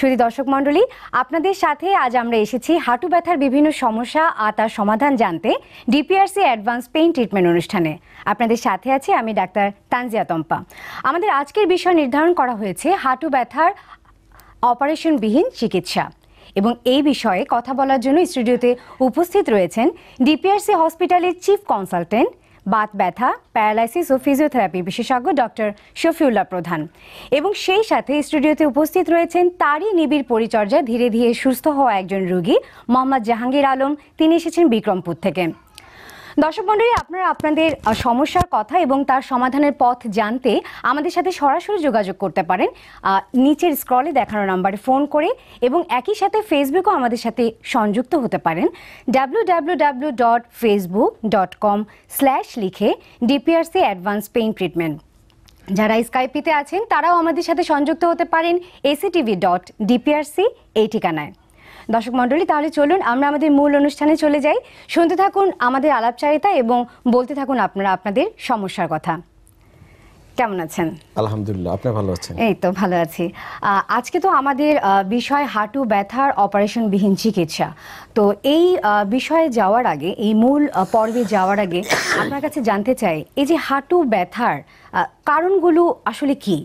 সুধি দর্শক মন্ডলী আপনাদের সাথে আজ আমরা এসেছি হাঁটু ব্যথার বিভিন্ন সমস্যা আর তার সমাধান জানতে ডিপিআরসি অ্যাডভান্স পেইন ট্রিটমেন্ট অনুষ্ঠানে আপনাদের সাথে আছি আমি ডাক্তার তানজিয়া তম্পা আমাদের আজকের বিষয় নির্ধারণ করা হয়েছে হাঁটু ব্যথার অপারেশনবিহীন চিকিৎসা এবং এই বিষয়ে কথা বলার জন্য স্টুডিওতে উপস্থিত রয়েছেন ডিপিআরসি হসপিটালের চিফ কনসালটেন্ট বাত ব্যথা প্যারালাইসিস ও ফিজিওথেরাপি বিশেষজ্ঞ ডক্টর শফিউল্লাহ প্রধান এবং সেই সাথে স্টুডিওতে উপস্থিত রয়েছেন তারই নিবিড় পরিচর্যায় ধীরে ধীরে সুস্থ হওয়া একজন রোগী মোহাম্মদ জাহাঙ্গীর আলম তিনি এসেছেন বিক্রমপুর থেকে দর্শক মন্ডলী আপনারা আপনাদের সমস্যার কথা এবং তার সমাধানের পথ জানতে আমাদের সাথে সরাসরি যোগাযোগ করতে পারেন নিচের স্ক্রলে দেখানো নাম্বারে ফোন করে এবং একই সাথে ফেসবুকও আমাদের সাথে সংযুক্ত হতে পারেন W W dot Facebook dot com slash লিখে ডিপিআরসি অ্যাডভান্স পেইন ট্রিটমেন্ট যারা স্কাইপিতে আছেন তারাও আমাদের সাথে সংযুক্ত হতে পারেন এসিটিভি ডট ডিপিআরসি এই ঠিকানায় দর্শক মন্ডলী তাহলে চলুন আমরা আমাদের মূল অনুষ্ঠানে চলে যাই শুনতে থাকুন আমাদের আলাপচারিতা এবং বলতে থাকুন আপনারা আপনাদের সমস্যার কথা কেমন আছেন আলহামদুলিল্লাহ আপনি ভালো আছেন এই তো ভালো আছি আজকে তো আমাদের বিষয় হাঁটু ব্যথার অপারেশন বিহীন চিকিৎসা তো এই বিষয়ে যাওয়ার আগে এই মূল পর্বে যাওয়ার আগে আপনার কাছে জানতে চাই এই যে হাঁটু ব্যথার কারণগুলো আসলে কি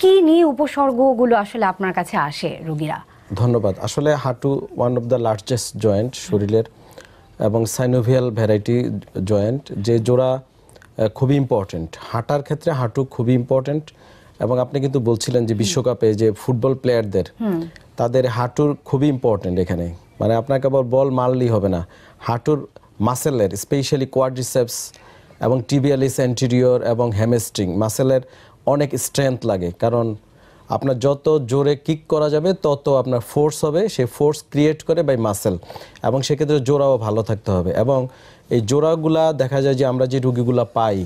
কি নিয়ে উপসর্গগুলো আসলে আপনার কাছে আসে রোগীরা ধন্যবাদ আসলে হাঁটু one of the largest joint শরীরের এবং সাইনোভিয়াল ভ্যারাইটি জয়েন্ট যে জোড়া খুবই ইম্পর্টেন্ট হাঁটার ক্ষেত্রে হাঁটু খুবই ইম্পর্টেন্ট এবং আপনি কিন্তু বলছিলেন যে বিশ্বকাপে যে ফুটবল প্লেয়ারদের তাদের হাঁটুর খুবই ইম্পর্টেন্ট এখানে মানে আপনার কেবল বল মারলেই হবে না হাঁটুর মাসেলের স্পেশালি কোয়াড্রিসেপস এবং টিবিয়ালিস অ্যান্টিরিয়র এবং হ্যামেস্ট্রিং মাসেলের অনেক স্ট্রেংথ লাগে কারণ আপনার যত জোরে কিক করা যাবে তত আপনার ফোর্স হবে সে ফোর্স ক্রিয়েট করে বাই মাসেল এবং সেক্ষেত্রে জোড়াও ভালো থাকতে হবে এবং এই জোড়াগুলা দেখা যায় যে আমরা যে রুগীগুলা পাই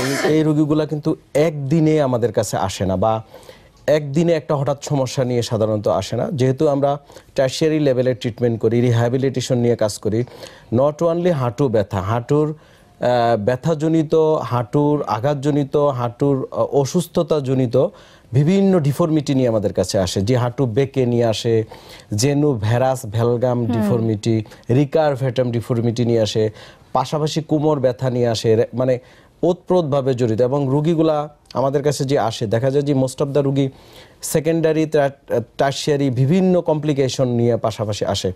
এই এই রুগীগুলা কিন্তু একদিনে আমাদের কাছে আসে না বা একদিনে একটা হঠাৎ সমস্যা নিয়ে সাধারণত আসে না যেহেতু আমরা টার্সিয়ারি লেভেলের ট্রিটমেন্ট করি রিহ্যাবিলিটেশন নিয়ে কাজ করি নট অনলি হাঁটু ব্যথা হাঁটুর ব্যথাজনিত হাঁটুর আঘাতজনিত হাঁটুর অসুস্থতাজনিত বিভিন্ন ডিফর্মিটি নিয়ে আমাদের কাছে আসে যে হাঁটু বেঁকে নিয়ে আসে genu varus valgum deformity recurvatum deformity নিয়ে আসে পাশাপাশি কোমর ব্যথা নিয়ে আসে মানে ওতপ্রোতভাবে জড়িত এবং রুগীগুলা আমাদের কাছে যে আসে দেখা যায় যে মোস্ট অফ দ্য রুগী সেকেন্ডারি টার্সিয়ারি বিভিন্ন কমপ্লিকেশন নিয়ে পাশাপাশি আসে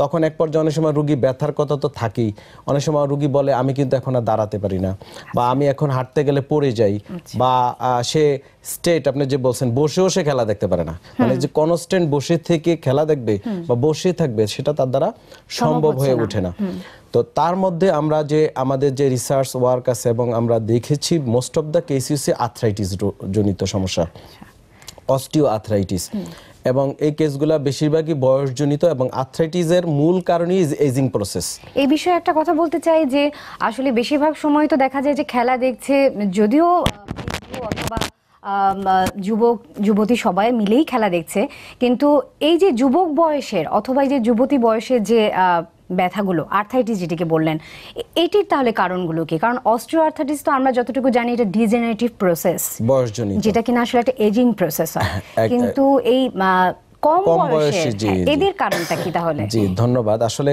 তখন এক পর্যায়ে অনেক সময় রুগী ব্যথার কথা তো থাকেই অনেক সময় রুগী বলে আমি কিন্তু এখন আর দাঁড়াতে পারি না বা আমি এখন হাঁটতে গেলে পড়ে যাই আচ্ছা। বা সে স্টেট আপনি যে বলছেন বসেও সে খেলা দেখতে পারে না মানে যে কনস্ট্যান্ট বসে থেকে খেলা দেখবে বা বসে থাকবে সেটা তার দ্বারা সম্ভব হয়ে ওঠে না তো তার মধ্যে আমরা যে আমাদের যে রিসার্চ ওয়ার্ক আছে এবং আমরা দেখেছি মোস্ট অফ দ্য কেসিসে আর্থ্রাইটিস জনিত সমস্যা অস্টিও আথরাইটিস এবং এই কেসগুলো বেশিরভাগই বয়সজনিত এবং আর্থ্রাইটিসের মূল কারণই এজিং প্রসেস এই বিষয়ে একটা কথা বলতে চাই যে আসলে বেশিরভাগ সময় তো দেখা যায় যে খেলা দেখছে যদিও অথবা যুবক যুবতী সবাই মিলেই খেলা দেখছে কিন্তু এই যে যুবক বয়সের অথবা এই যে যুবতী বয়সের যে ব্যথাগুলো আর্থাইটিস যেটিকে বললেন এটির তাহলে কারণগুলো কি কারণ অস্ট্রিও আর্থাইটিস তো আমরা যতটুকু জানি এটা ডিজেনারেটিভ প্রসেস যেটা কিনা আসলে একটা এজিং প্রসেস হয় কিন্তু এই কম বয়সে হ্যাঁ, এদের কারণটা কি তাহলে জি ধন্যবাদ আসলে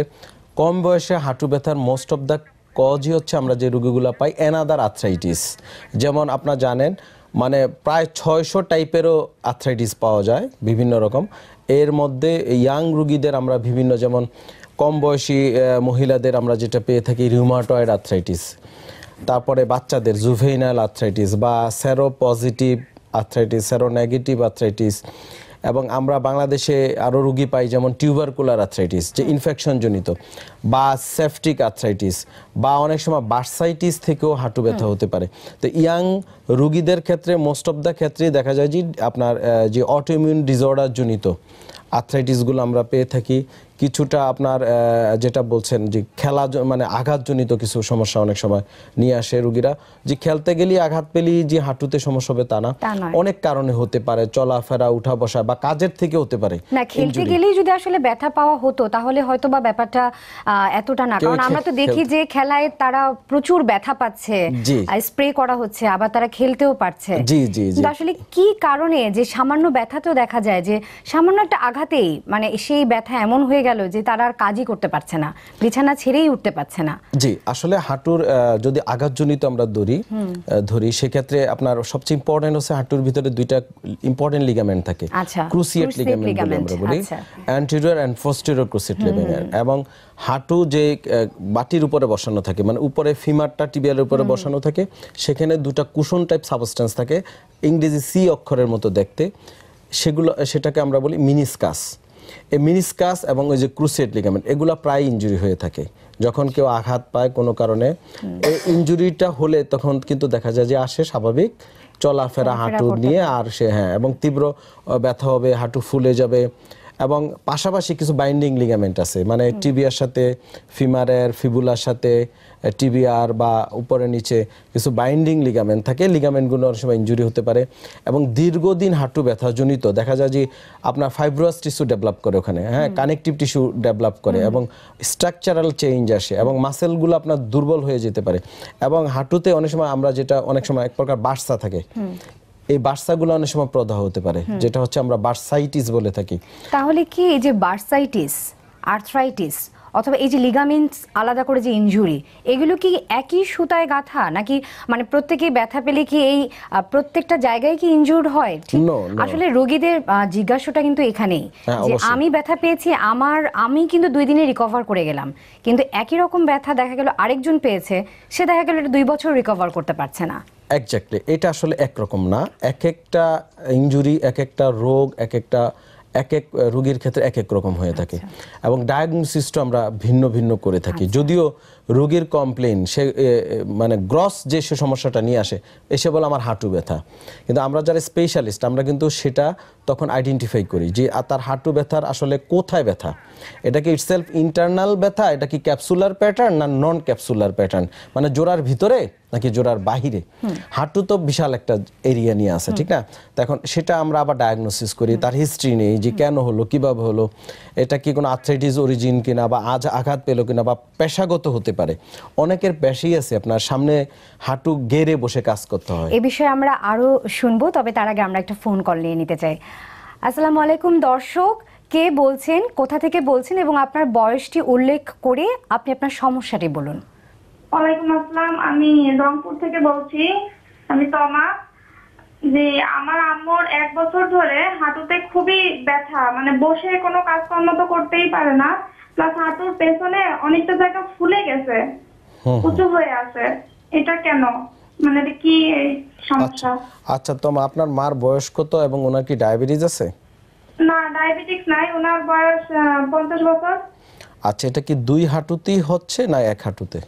কম বয়সে হাঁটু ব্যথার মোস্ট অফ দ্য কজই হচ্ছে আমরা যে রোগীগুলো পাই অ্যানাদার আর্থ্রাইটিস যেমন আপনার জানেন মানে প্রায় ছয়শো টাইপেরও আর্থ্রাইটিস পাওয়া যায় বিভিন্ন রকম এর মধ্যে ইয়াং রুগীদের আমরা বিভিন্ন যেমন কম বয়সী মহিলাদের আমরা যেটা পেয়ে থাকি রিউমাটয়েড আর্থ্রাইটিস তারপরে বাচ্চাদের জুভেইনাল আর্থ্রাইটিস বা sero positive arthritis sero negative arthritis এবং আমরা বাংলাদেশে আরও রুগী পাই যেমন টিউবারকুলার আর্থ্রাইটিস যে ইনফেকশনজনিত বা সেফটিক আর্থ্রাইটিস বা অনেক সময় বার্সাইটিস থেকেও হাঁটু ব্যথা হতে পারে তো ইয়াং রুগীদের ক্ষেত্রে মোস্ট অফ দ্য ক্ষেত্রেই দেখা যায় যে আপনার যে অটোইমিউন ডিজর্ডার জনিত আর্থ্রাইটিসগুলো আমরা পেয়ে থাকি কিছুটা আপনার যেটা বলছেন যে খেলা মানে আঘাতজনিত কিছু সমস্যা অনেক সময় নিয়ে আসে রুগীরা যে খেলতে গেলে আঘাত পেলি যে হাঁটুতে সমস্যা হবে তা না অনেক কারণে হতে পারে চলাফেরা উঠা বসা বা কাজের থেকে হতে পারে না খেলতে গেলেই যদি আসলে ব্যথা পাওয়া হতো তাহলে হয়তো বা ব্যাপারটা এতটা না কারণ আমরা তো দেখি যে খেলায় তারা প্রচুর ব্যথা পাচ্ছে স্প্রে করা হচ্ছে আবার তারা খেলতেও পারছে জি জি আসলে কি কারণে যে সামান্য তো দেখা যায় যে সামান্য একটা আঘাতেই মানে সেই ব্যথা এমন হয়ে গেল যে তার আর কাজই করতে পারছে না বিছানা ছেড়েই উঠতে পারছে না জি আসলে হাঁটুর যদি আঘাতজনিত আমরা ধরি ধরি সেক্ষেত্রে আপনার সবচেয়ে ইম্পর্টেন্ট হচ্ছে হাঁটুর ভিতরে দুইটা ইম্পর্টেন্ট লিগামেন্ট থাকে আচ্ছা ক্রুসিয়েট লিগামেন্ট বলি আমরা বলি anterior and posterior cruciate ligament এবং হাঁটু যে বাটির উপরে বসানো থাকে মানে উপরে ফিমারটা টিবিয়ালের উপরে বসানো থাকে সেখানে দুটা কুশন টাইপ সাবস্টেন্স থাকে ইংরেজি সি অক্ষরের মতো দেখতে সেগুলো সেটাকে আমরা বলি মিনিসকাস এই মিনিসকাস এবং ওই যে ক্রুসেট লিগামেন্ট এগুলো প্রায় ইঞ্জুরি হয়ে থাকে যখন কেউ আঘাত পায় কোনো কারণে এই ইঞ্জুরিটা হলে তখন কিন্তু দেখা যায় যে আসে স্বাভাবিক চলাফেরা হাঁটু নিয়ে আর সে হ্যাঁ এবং তীব্র ব্যথা হবে হাঁটু ফুলে যাবে এবং পাশাপাশি কিছু বাইন্ডিং লিগামেন্ট আছে মানে টিবিয়ার সাথে ফিমারের ফিবুলার সাথে টিবিআর বা উপরে নিচে কিছু বাইন্ডিং লিগামেন্ট থাকে লিগামেন্টগুলো অনেক সময় ইঞ্জুরি হতে পারে এবং দীর্ঘদিন হাঁটু ব্যথাজনিত দেখা যায় যে আপনার ফাইব্রাস টিস্যু ডেভেলপ করে ওখানে হ্যাঁ কানেকটিভ টিস্যু ডেভেলপ করে এবং স্ট্রাকচারাল চেঞ্জ আসে এবং মাসেলগুলো আপনার দুর্বল হয়ে যেতে পারে এবং হাঁটুতে অনেক সময় আমরা যেটা অনেক সময় এক প্রকার বার্সা থাকে এই বার্সাগুলো অনেক সময় প্রদাহ হতে পারে যেটা হচ্ছে আমরা বার্সাইটিস বলে থাকি তাহলে কি এই যে বার্সাইটিস আর্থ্রাইটিস অথবা এই যে লিগামেন্টস আলাদা করে যে ইঞ্জুরি এগুলো কি একই সুতায় গাঁথা নাকি মানে প্রত্যেকে ব্যথা পেলে কি এই প্রত্যেকটা জায়গায় কি ইনজুরড হয় আসলে রোগীদের জিজ্ঞাসাটা কিন্তু এখানেই হ্যাঁ, যে আমি ব্যথা পেয়েছি আমার আমি কিন্তু দুই দিনে রিকভার করে গেলাম কিন্তু একই রকম ব্যথা দেখা গেল আরেকজন পেয়েছে সে দেখা গেল দুই বছর রিকভার করতে পারছে না একজাক্টলি এটা আসলে একরকম না এক একটা ইঞ্জুরি এক একটা রোগ এক একটা এক এক রোগীর ক্ষেত্রে এক এক রকম হয়ে থাকে আচ্ছা। এবং ডায়াগনোসিসটা আমরা ভিন্ন ভিন্ন করে থাকি আচ্ছা। যদিও রোগীর কমপ্লেন সে মানে গ্রস যে সে সমস্যাটা নিয়ে আসে এসে বলে আমার হাঁটু ব্যথা কিন্তু আমরা যারা স্পেশালিস্ট আমরা কিন্তু সেটা তখন আইডেন্টিফাই করি যে তার হাঁটু ব্যথার আসলে কোথায় ব্যথা এটা কি ইটসেলফ ইন্টারনাল ব্যথা এটা কি ক্যাপসুলার প্যাটার্ন না নন ক্যাপসুলার প্যাটার্ন মানে জোড়ার ভিতরে নাকি জোড়ার বাহিরে হাঁটু তো বিশাল একটা এরিয়া নিয়ে আছে ঠিক না তখন সেটা আমরা আবার ডায়াগনোসিস করি তার হিস্ট্রি নেই যে কেন হলো কিভাবে হলো এটা কি কোনো আর্থ্রাইটিস অরিজিন কিনা বা আজ আঘাত পেলো কিনা বা পেশাগত হতে পারে অনেকের পেশি আছে আপনার সামনে হাঁটু গেড়ে বসে কাজ করতে হয় এ বিষয়ে আমরা আরো শুনবো তবে তার আগে আমরা একটা ফোন কল নিয়ে নিতে চাই আসসালামু আলাইকুম দর্শক কে বলছেন কোথা থেকে বলছেন এবং আপনার বয়সটি উল্লেখ করে আপনি আপনার সমস্যাটি বলুন ওয়ালাইকুম আসসালাম আমি রংপুর থেকে বলছি আমি তমা যে আমার আম্মুর এক বছর ধরে হাঁটুতে খুবই ব্যথা মানে বসে কোনো কাজকর্ম তো করতেই পারে না প্লাস হাঁটুর পেছনে অনেকটা জায়গা ফুলে গেছে উঁচু হয়ে আছে এটা কেন মানে কি সমস্যা আচ্ছা, আচ্ছা তো আপনার মার বয়স কত এবং ওনার কি ডায়াবেটিস আছে না ডায়াবেটিস নাই ওনার বয়স 50 বছর আচ্ছা এটা কি দুই হাঁটুতেই হচ্ছে না এক হাঁটুতে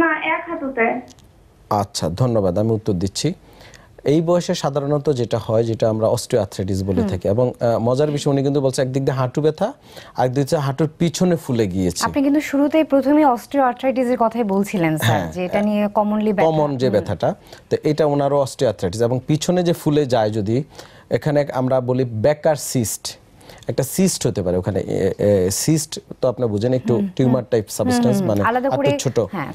না এক হাঁটুতে আচ্ছা ধন্যবাদ আমি উত্তর দিচ্ছি এই বয়সে সাধারণত যেটা হয় যেটা আমরা অস্টিওআথ্রাইটিস বলে থাকি এবং মজার বিষয় উনি কিন্তু বলছে একদিক দিয়ে হাঁটু ব্যথা আর দিক দিয়ে হাঁটুর পিছনে ফুলে গিয়েছে আপনি কিন্তু শুরুতেই প্রথমে এর কথাই বলছিলেন স্যার হ্যাঁ, যে এটা নিয়ে কমনলি হ্যাঁ। কমন যে ব্যথাটা তো এটা ওনারও অস্টিওআর্থ্রাইটিস এবং পিছনে যে ফুলে যায় যদি এখানে আমরা বলি ব্যাকার সিস্ট একটা সিস্ট হতে পারে ওখানে সিস্ট তো আপনি বুঝেন একটু টিউমার টাইপ সাবস্টেন্স মানে একটু ছোট হ্যাঁ।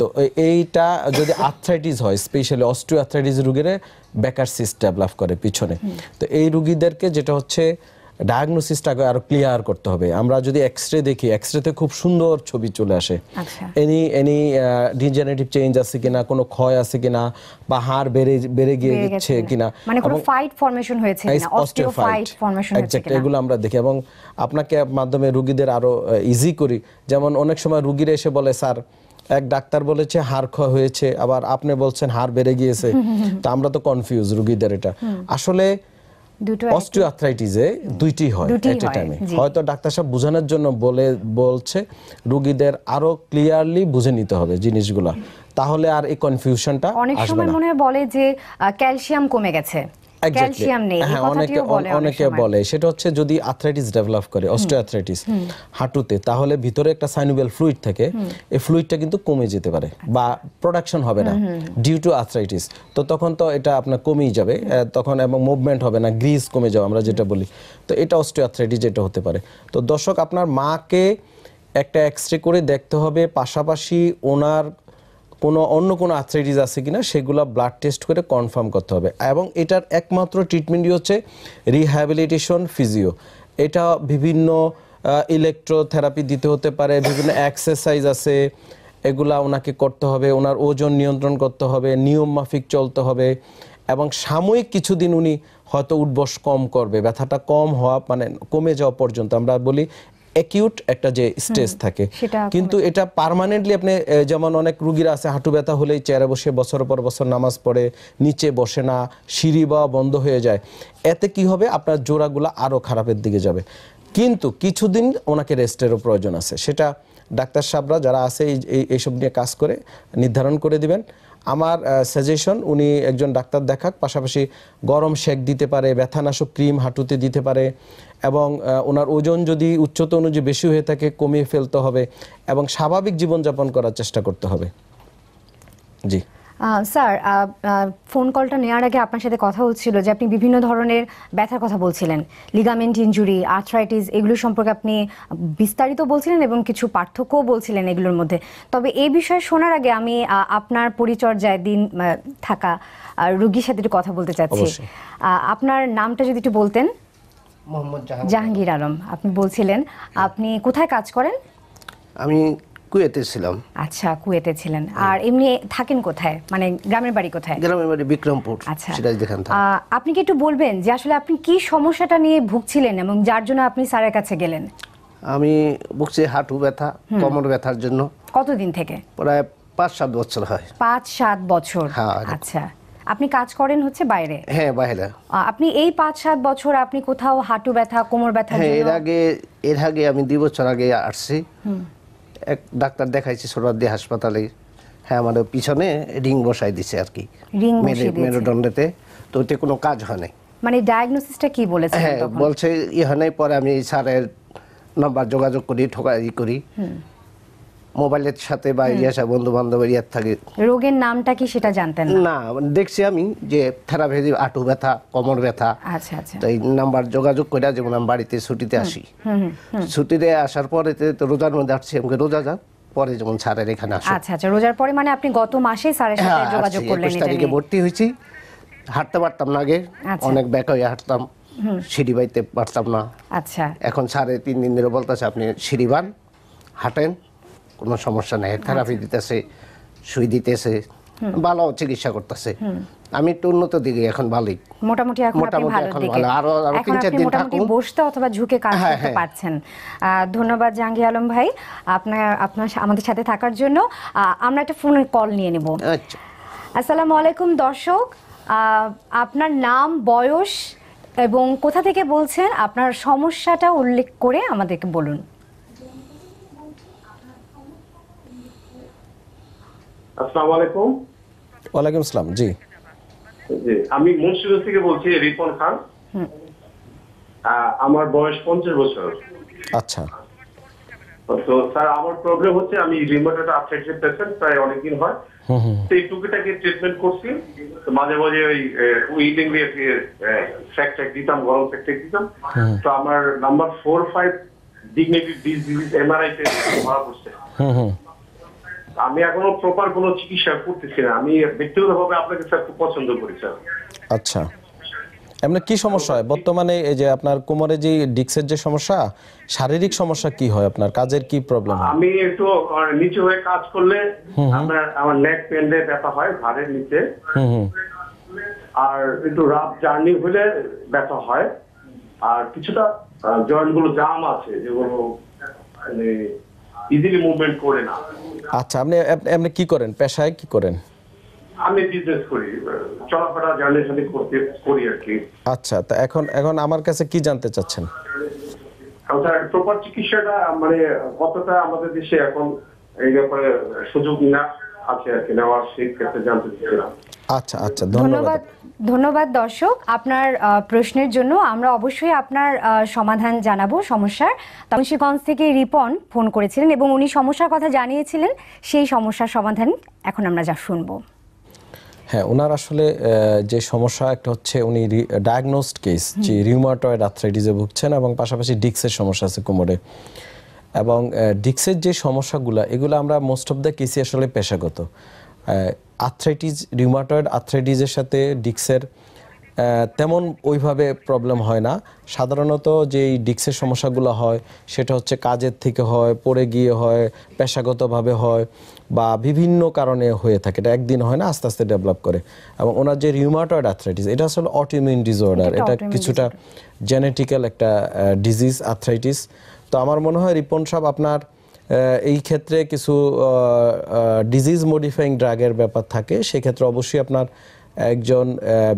তো এইটা যদি আর্থ্রাইটিস হয় স্পেশালি অস্টিওআর্থ্রাইটিস রোগীরা বেকার সিস্ট ডেভেলপ করে পিছনে তো এই রোগীদেরকে যেটা হচ্ছে ডায়াগনোসিসটাকে আরো ক্লিয়ার করতে হবে আমরা যদি এক্স রে দেখি এক্স রেতে খুব সুন্দর ছবি চলে আসে এনি এনি ডিজেনারেটিভ চেঞ্জ আছে কিনা কোনো ক্ষয় আছে কিনা বা হাড় বেড়ে বেড়ে গিয়ে গেছে কিনা মানে কোনো ফাইট ফরমেশন হয়েছে কিনা অস্টিওফাইট ফরমেশন হয়েছে কিনা এগুলো আমরা দেখি এবং আপনাকে মাধ্যমে রোগীদের আরো ইজি করি যেমন অনেক সময় রোগীরা এসে বলে স্যার এক ডাক্তার বলেছে হাড় ক্ষয় হয়েছে আবার আপনি বলছেন হাড় বেড়ে গিয়েছে তো আমরা তো কনফিউজ রোগীদের এটা আসলে অস্টিওআর্থ্রাইটিসে দুইটি হয় একটা টাইমে হয়তো ডাক্তার সাহেব বোঝানোর জন্য বলে বলছে রোগীদের আরো ক্লিয়ারলি বুঝে নিতে হবে জিনিসগুলা তাহলে আর এই কনফিউশনটা অনেক সময় মনে বলে যে ক্যালসিয়াম কমে গেছে হ্যাঁ, অনেকে বলে সেটা হচ্ছে যদি আর্থ্রাইটিস ডেভেলপ করে হাঁটুতে তাহলে ভিতরে একটা থাকে কিন্তু কমে যেতে পারে বা প্রোডাকশন হবে না ডিউ টু তো তখন তো এটা আপনার কমেই যাবে তখন মুভমেন্ট হবে না গ্রিজ কমে যাবে আমরা যেটা বলি তো এটা অস্টিওআর্থ্রাইটিস যেটা হতে পারে তো দর্শক আপনার মাকে একটা এক্সরে করে দেখতে হবে পাশাপাশি ওনার কোনো অন্য কোনো আর্থ্রাইটিস আছে কি না সেগুলো ব্লাড টেস্ট করে কনফার্ম করতে হবে এবং এটার একমাত্র ট্রিটমেন্টই হচ্ছে রিহ্যাবিলিটেশন ফিজিও এটা বিভিন্ন ইলেকট্রোথেরাপি দিতে হতে পারে বিভিন্ন এক্সারসাইজ আছে এগুলা ওনাকে করতে হবে ওনার ওজন নিয়ন্ত্রণ করতে হবে নিয়ম মাফিক চলতে হবে এবং সাময়িক কিছুদিন উনি হয়তো উঠবস কম করবে ব্যথাটা কম হওয়া মানে কমে যাওয়া পর্যন্ত আমরা বলি অ্যাকিউট একটা যে স্টেজ থাকে কিন্তু এটা পারমানেন্টলি আপনি যেমন অনেক রুগীরা আছে হাঁটু ব্যথা হলেই চেয়ারে বসে বছর পর বছর নামাজ পড়ে নিচে বসে না সিঁড়ি বা বন্ধ হয়ে যায় এতে কি হবে আপনার জোড়াগুলো আরও খারাপের দিকে যাবে কিন্তু কিছুদিন ওনাকে রেস্টেরও প্রয়োজন আছে সেটা ডাক্তার সাহরা যারা আছে এই এইসব নিয়ে কাজ করে নির্ধারণ করে দিবেন আমার সাজেশন উনি একজন ডাক্তার দেখাক পাশাপাশি গরম শেক দিতে পারে ব্যথানাশক ক্রিম হাঁটুতে দিতে পারে এবং ওনার ওজন যদি উচ্চতা অনুযায়ী বেশি হয়ে থাকে কমিয়ে ফেলতে হবে এবং স্বাভাবিক জীবনযাপন করার চেষ্টা করতে হবে জি স্যার ফোন কলটা নেওয়ার আগে আপনার সাথে কথা হচ্ছিল যে আপনি বিভিন্ন ধরনের ব্যথার কথা বলছিলেন লিগামেন্ট ইঞ্জুরি আর্থরাইটিস এগুলো সম্পর্কে আপনি বিস্তারিত বলছিলেন এবং কিছু পার্থক্যও বলছিলেন এগুলোর মধ্যে তবে এই বিষয়ে শোনার আগে আমি আপনার পরিচর্যায় দিন থাকা রুগীর সাথে একটু কথা বলতে চাচ্ছি আপনার নামটা যদি একটু বলতেন মোহাম্মদ জাহাঙ্গীর আলম আপনি বলছিলেন হ্যাঁ। আপনি কোথায় কাজ করেন আমি কুয়েতে ছিলাম আচ্ছা কুয়েতে ছিলেন হ্যাঁ। আর এমনি থাকেন কোথায় মানে গ্রামের বাড়ি কোথায় গ্রামের বাড়ি বিক্রমপুর আচ্ছা আপনি কি একটু বলবেন যে আসলে আপনি কি সমস্যাটা নিয়ে ভুগছিলেন এবং যার জন্য আপনি স্যারের কাছে গেলেন আমি ভুগছি হাঁটু ব্যথা কোমর ব্যথার জন্য কতদিন থেকে প্রায় পাঁচ সাত বছর হয় পাঁচ সাত বছর হ্যাঁ, আচ্ছা আপনি কাজ করেন হচ্ছে বাইরে হ্যাঁ বাইরে আপনি এই পাঁচ সাত বছর আপনি কোথাও হাঁটু ব্যথা কোমর ব্যথা হ্যাঁ এর আগে এর আগে আমি দুই বছর আগে আসছি এক ডাক্তার দেখাইছি সোরাদি হাসপাতালে হ্যাঁ আমার পিছনে রিং বসাই দিছে আর কি রিং মেরুদণ্ডেতে তো ওতে কোনো কাজ হয় নাই মানে ডায়াগনোসিসটা কি বলেছে হ্যাঁ বলছে ই ইয়ে হয় পরে আমি স্যারের নাম্বার যোগাযোগ করি ঠোকাই করি মোবাইলের সাথে বা ইয়ে বন্ধু বান্ধব ইয়ার থাকে রোগের নামটা কি সেটা জানতেন না দেখছি আমি যে থেরাপি আঁটু ব্যথা কোমর ব্যথা আচ্ছা আচ্ছা তো এই নাম্বার যোগাযোগ করে যেমন আমি বাড়িতে ছুটিতে আসি ছুটিতে আসার পরে তো রোজার মধ্যে আসছি আমাকে রোজা যান পরে যেমন স্যারের এখানে আসো আচ্ছা আচ্ছা রোজার পরে মানে আপনি গত মাসে স্যারের সাথে হ্যাঁ, যোগাযোগ করলেন এটা তারিখে ভর্তি হয়েছি হাঁটতে পারতাম না আগে আচ্ছা। অনেক ব্যাক হয়ে হাঁটতাম সিঁড়ি বাইতে পারতাম না আচ্ছা এখন সাড়ে তিন দিন ধরে বলতেছে আপনি সিঁড়ি বান হাঁটেন কোনো সমস্যা নাই থেরাপি আচ্ছা। দিতেছে সুই দিতেছে ভালো চিকিৎসা করতেছে আমি একটু উন্নত দিকে এখন ভালোই মোটামুটি এখন মোটামুটি এখন ভালো আরো আরো তিন চার দিন থাকুন বসতে অথবা ঝুঁকে কাজ হ্যাঁ, করতে হ্যাঁ। পারছেন ধন্যবাদ জাহাঙ্গি আলম ভাই আপনার আপনার আমাদের সাথে থাকার জন্য আমরা একটা ফোনে কল নিয়ে নেব আচ্ছা। আসসালামু আলাইকুম দর্শক আপনার নাম বয়স এবং কোথা থেকে বলছেন আপনার সমস্যাটা উল্লেখ করে আমাদেরকে বলুন আসসালামু আলাইকুম আমি মুন্সিগঞ্জ থেকে বলছি রিপন খান আমার বয়স পঞ্চাশ বছর আচ্ছা তো স্যার আমার প্রবলেম হচ্ছে আমি রিমোটাটা আপডেটেড পেশেন্ট প্রায় অনেকদিন হয় তো এই টুকিটাকে ট্রিটমেন্ট করছি মাঝে মাঝে ওই উইলিং দিয়ে ট্যাক দিতাম গরম ফ্যাক ট্যাক দিতাম তো আমার number four five dignity disease MRI তে ধরা পড়ছে আমি এখনো প্রপার কোন চিকিৎসা করতেছি না আমি ভাবে আপনাকে স্যার খুব পছন্দ করি স্যার আচ্ছা এমনি কি সমস্যা হয় বর্তমানে এই যে আপনার কোমরে যে ডিক্সের যে সমস্যা শারীরিক সমস্যা কি হয় আপনার কাজের কি প্রবলেম আমি একটু নিচে হয়ে কাজ করলে আমার আমার নেক পেনে ব্যথা হয় ঘাড়ের নিচে আর একটু রাফ জার্নি হলে ব্যথা হয় আর কিছুটা জয়েন্ট গুলো জাম আছে যেগুলো মানে ইজিলি মুভমেন্ট করে না আচ্ছা আপনি আপনি কি করেন পেশায় কি করেন আমি বিজনেস করি চলাফেরা জার্নালিস্ট করতে করি আর কি আচ্ছা তা এখন এখন আমার কাছে কি জানতে চাচ্ছেন প্রপার চিকিৎসাটা মানে কতটা আমাদের দেশে এখন এই ব্যাপারে সুযোগ না আছে আর কি নেওয়ার সেই ক্ষেত্রে জানতে চাচ্ছিলাম আচ্ছা আচ্ছা ধন্যবাদ ধন্যবাদ দর্শক আপনার প্রশ্নের জন্য আমরা অবশ্যই আপনার সমাধান জানাবো সমস্যার মুন্সিগঞ্জ থেকে রিপন ফোন করেছিলেন এবং উনি সমস্যার কথা জানিয়েছিলেন সেই সমস্যার সমাধান এখন আমরা যা শুনবো হ্যাঁ ওনার আসলে যে সমস্যা একটা হচ্ছে উনি ডায়াগনোসড কেস যে রিউমাটয়েড আর্থ্রাইটিসে ভুগছেন এবং পাশাপাশি ডিক্সের সমস্যা আছে কোমরে এবং ডিক্সের যে সমস্যাগুলো এগুলো আমরা মোস্ট অফ দ্য কেসই আসলে পেশাগত আর্থ্রাইটিস রিউমাটয়েড আর্থ্রাইটিসের সাথে ডিক্সের তেমন ওইভাবে প্রবলেম হয় না সাধারণত যেই ডিক্সের সমস্যাগুলো হয় সেটা হচ্ছে কাজের থেকে হয় পড়ে গিয়ে হয় পেশাগতভাবে হয় বা বিভিন্ন কারণে হয়ে থাকে এটা একদিন হয় না আস্তে আস্তে ডেভেলপ করে এবং ওনার যে রিউমাটয়েড আর্থ্রাইটিস এটা আসলে অটোমিউন ডিসঅর্ডার এটা কিছুটা জেনেটিক্যাল একটা ডিজিজ আর্থ্রাইটিস তো আমার মনে হয় রিপন সাহেব আপনার এই ক্ষেত্রে কিছু ডিজিজ মডিফাইং ড্রাগের ব্যাপার থাকে সেক্ষেত্রে অবশ্যই আপনার একজন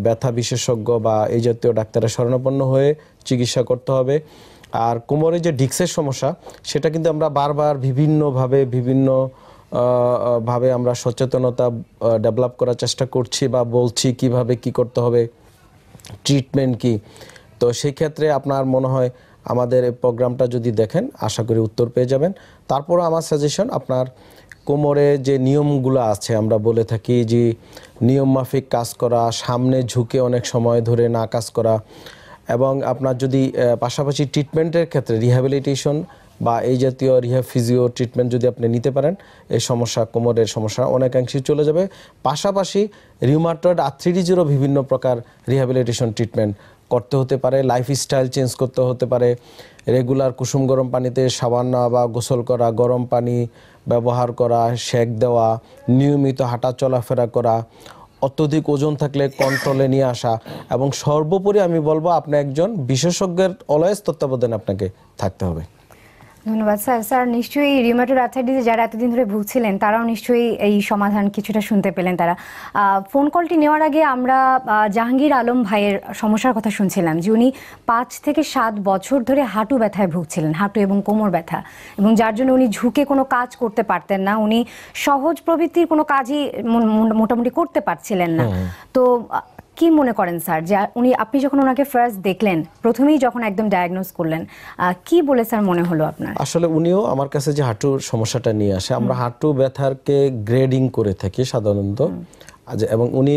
ব্যথা বিশেষজ্ঞ বা এই জাতীয় ডাক্তারের স্মরণাপন্ন হয়ে চিকিৎসা করতে হবে আর কোমরে যে ডিক্সের সমস্যা সেটা কিন্তু আমরা বারবার বিভিন্নভাবে বিভিন্ন ভাবে আমরা সচেতনতা ডেভেলপ করার চেষ্টা করছি বা বলছি কিভাবে কি করতে হবে ট্রিটমেন্ট কি তো সেই ক্ষেত্রে আপনার মনে হয় আমাদের প্রোগ্রামটা যদি দেখেন আশা করি উত্তর পেয়ে যাবেন তারপর আমার সাজেশন আপনার কোমরে যে নিয়মগুলো আছে আমরা বলে থাকি যে নিয়ম মাফিক কাজ করা সামনে ঝুঁকে অনেক সময় ধরে না কাজ করা এবং আপনার যদি পাশাপাশি ট্রিটমেন্টের ক্ষেত্রে রিহ্যাবিলিটেশন বা এই জাতীয় রিহা ফিজিও ট্রিটমেন্ট যদি আপনি নিতে পারেন এই সমস্যা কোমরের সমস্যা অনেকাংশে চলে যাবে পাশাপাশি রিউমাটয়েড আর্থ্রিটিজেরও বিভিন্ন প্রকার রিহ্যাবিলিটেশন ট্রিটমেন্ট করতে হতে পারে লাইফস্টাইল চেঞ্জ করতে হতে পারে রেগুলার কুসুম গরম পানিতে সাবান নেওয়া বা গোসল করা গরম পানি ব্যবহার করা শেক দেওয়া নিয়মিত হাঁটা চলাফেরা করা অত্যধিক ওজন থাকলে কন্ট্রোলে নিয়ে আসা এবং সর্বোপরি আমি বলবো আপনি একজন বিশেষজ্ঞের অলয়েস তত্ত্বাবধানে আপনাকে থাকতে হবে ধন্যবাদ স্যার স্যার নিশ্চয়ই রিউমাটোর আর্থাইটিসে যারা এতদিন ধরে ভুগছিলেন তারাও নিশ্চয়ই এই সমাধান কিছুটা শুনতে পেলেন তারা ফোন কলটি নেওয়ার আগে আমরা জাহাঙ্গীর আলম ভাইয়ের সমস্যার কথা শুনছিলাম যে উনি পাঁচ থেকে সাত বছর ধরে হাঁটু ব্যথায় ভুগছিলেন হাঁটু এবং কোমর ব্যথা এবং যার জন্য উনি ঝুঁকে কোনো কাজ করতে পারতেন না উনি সহজ প্রবৃত্তির কোনো কাজই মোটামুটি করতে পারছিলেন না তো কি মনে করেন স্যার যে উনি আপনি যখন ওনাকে ফার্স্ট দেখলেন প্রথমেই যখন একদম ডায়াগনোজ করলেন কি বলে স্যার মনে হলো আপনার আসলে উনিও আমার কাছে যে হাঁটুর সমস্যাটা নিয়ে আসে আমরা হাঁটু ব্যথারকে গ্রেডিং করে থাকি সাধারণত এবং উনি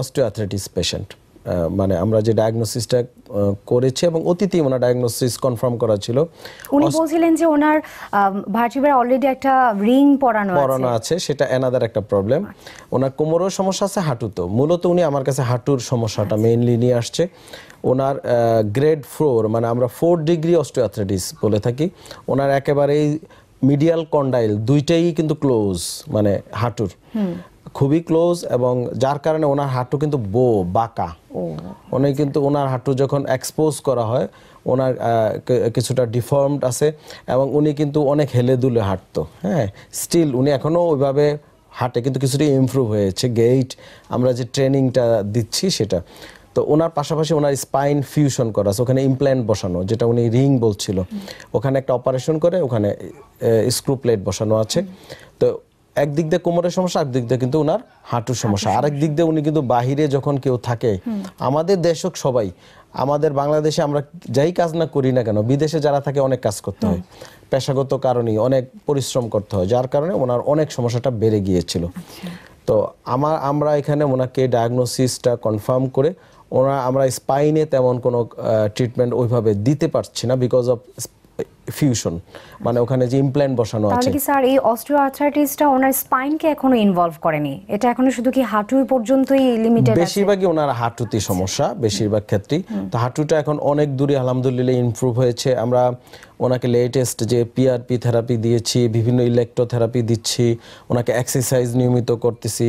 অস্টিওআথ্রাইটিস পেশেন্ট মানে আমরা যে ডায়াগনোসিসটা করেছি এবং অতীতে ওনার ডায়াগনোসিস কনফার্ম করা ছিল উনি বলছিলেন যে ওনার ভার্টিব্রা অলরেডি একটা রিং পরানো আছে পরানো আছে সেটা অ্যানাদার একটা প্রবলেম ওনার কোমরের সমস্যা আছে তো মূলত উনি আমার কাছে হাঁটুর সমস্যাটা মেইনলি আচ্ছা। নিয়ে আসছে ওনার গ্রেড ফোর মানে আমরা ফোর ডিগ্রি অস্টিওআর্থ্রাইটিস বলে থাকি ওনার একেবারেই মিডিয়াল কন্ডাইল দুইটাই কিন্তু ক্লোজ মানে হাঁটুর খুবই ক্লোজ এবং যার কারণে ওনার হাঁটু কিন্তু বো বাঁকা উনি কিন্তু ওনার হাঁটু যখন এক্সপোজ করা হয় ওনার কিছুটা ডিফর্মড আছে এবং উনি কিন্তু অনেক হেলে দুলে হাঁটতো হ্যাঁ স্টিল উনি এখনও ওইভাবে হাঁটে কিন্তু কিছুটা ইমপ্রুভ হয়েছে গেইট আমরা যে ট্রেনিংটা দিচ্ছি সেটা তো ওনার পাশাপাশি ওনার স্পাইন ফিউশন করা ওখানে ইমপ্ল্যান্ট বসানো যেটা উনি রিং বলছিল ওখানে একটা অপারেশন করে ওখানে স্ক্রু প্লেট বসানো আছে তো একদিক দিয়ে কোমরের সমস্যা আর দিক দিয়ে কিন্তু ওনার হাঁটুর সমস্যা আরেক দিক দিয়ে উনি কিন্তু বাহিরে যখন কেউ থাকে আমাদের দেশক সবাই আমাদের বাংলাদেশে আমরা যাই কাজ না করি না কেন বিদেশে যারা থাকে অনেক কাজ করতে হয় পেশাগত কারণেই অনেক পরিশ্রম করতে হয় যার কারণে ওনার অনেক সমস্যাটা বেড়ে গিয়েছিল আচ্ছা। তো আমার আমরা এখানে ওনাকে ডায়াগনোসিসটা কনফার্ম করে ওনার আমরা স্পাইনে তেমন কোনো ট্রিটমেন্ট ওইভাবে দিতে পারছি না বিকজ অফ ফিউশন মানে ওখানে যে ইমপ্ল্যান্ট বসানো আছে তাহলে কি স্যার এই অস্ট্রিও আর্থ্রাইটিসটা ওনার স্পাইনকে এখনো ইনভলভ করেনি এটা এখনো শুধু কি হাঁটু পর্যন্তই লিমিটেড আছে বেশিরভাগই ওনার হাঁটুতে আচ্ছা। সমস্যা বেশিরভাগ ক্ষেত্রে তো হাঁটুটা এখন অনেক দূরে আলহামদুলিল্লাহ ইমপ্রুভ হয়েছে আমরা ওনাকে লেটেস্ট যে পিআরপি থেরাপি দিয়েছি বিভিন্ন ইলেকট্রোথেরাপি দিচ্ছি ওনাকে এক্সারসাইজ নিয়মিত করতেছি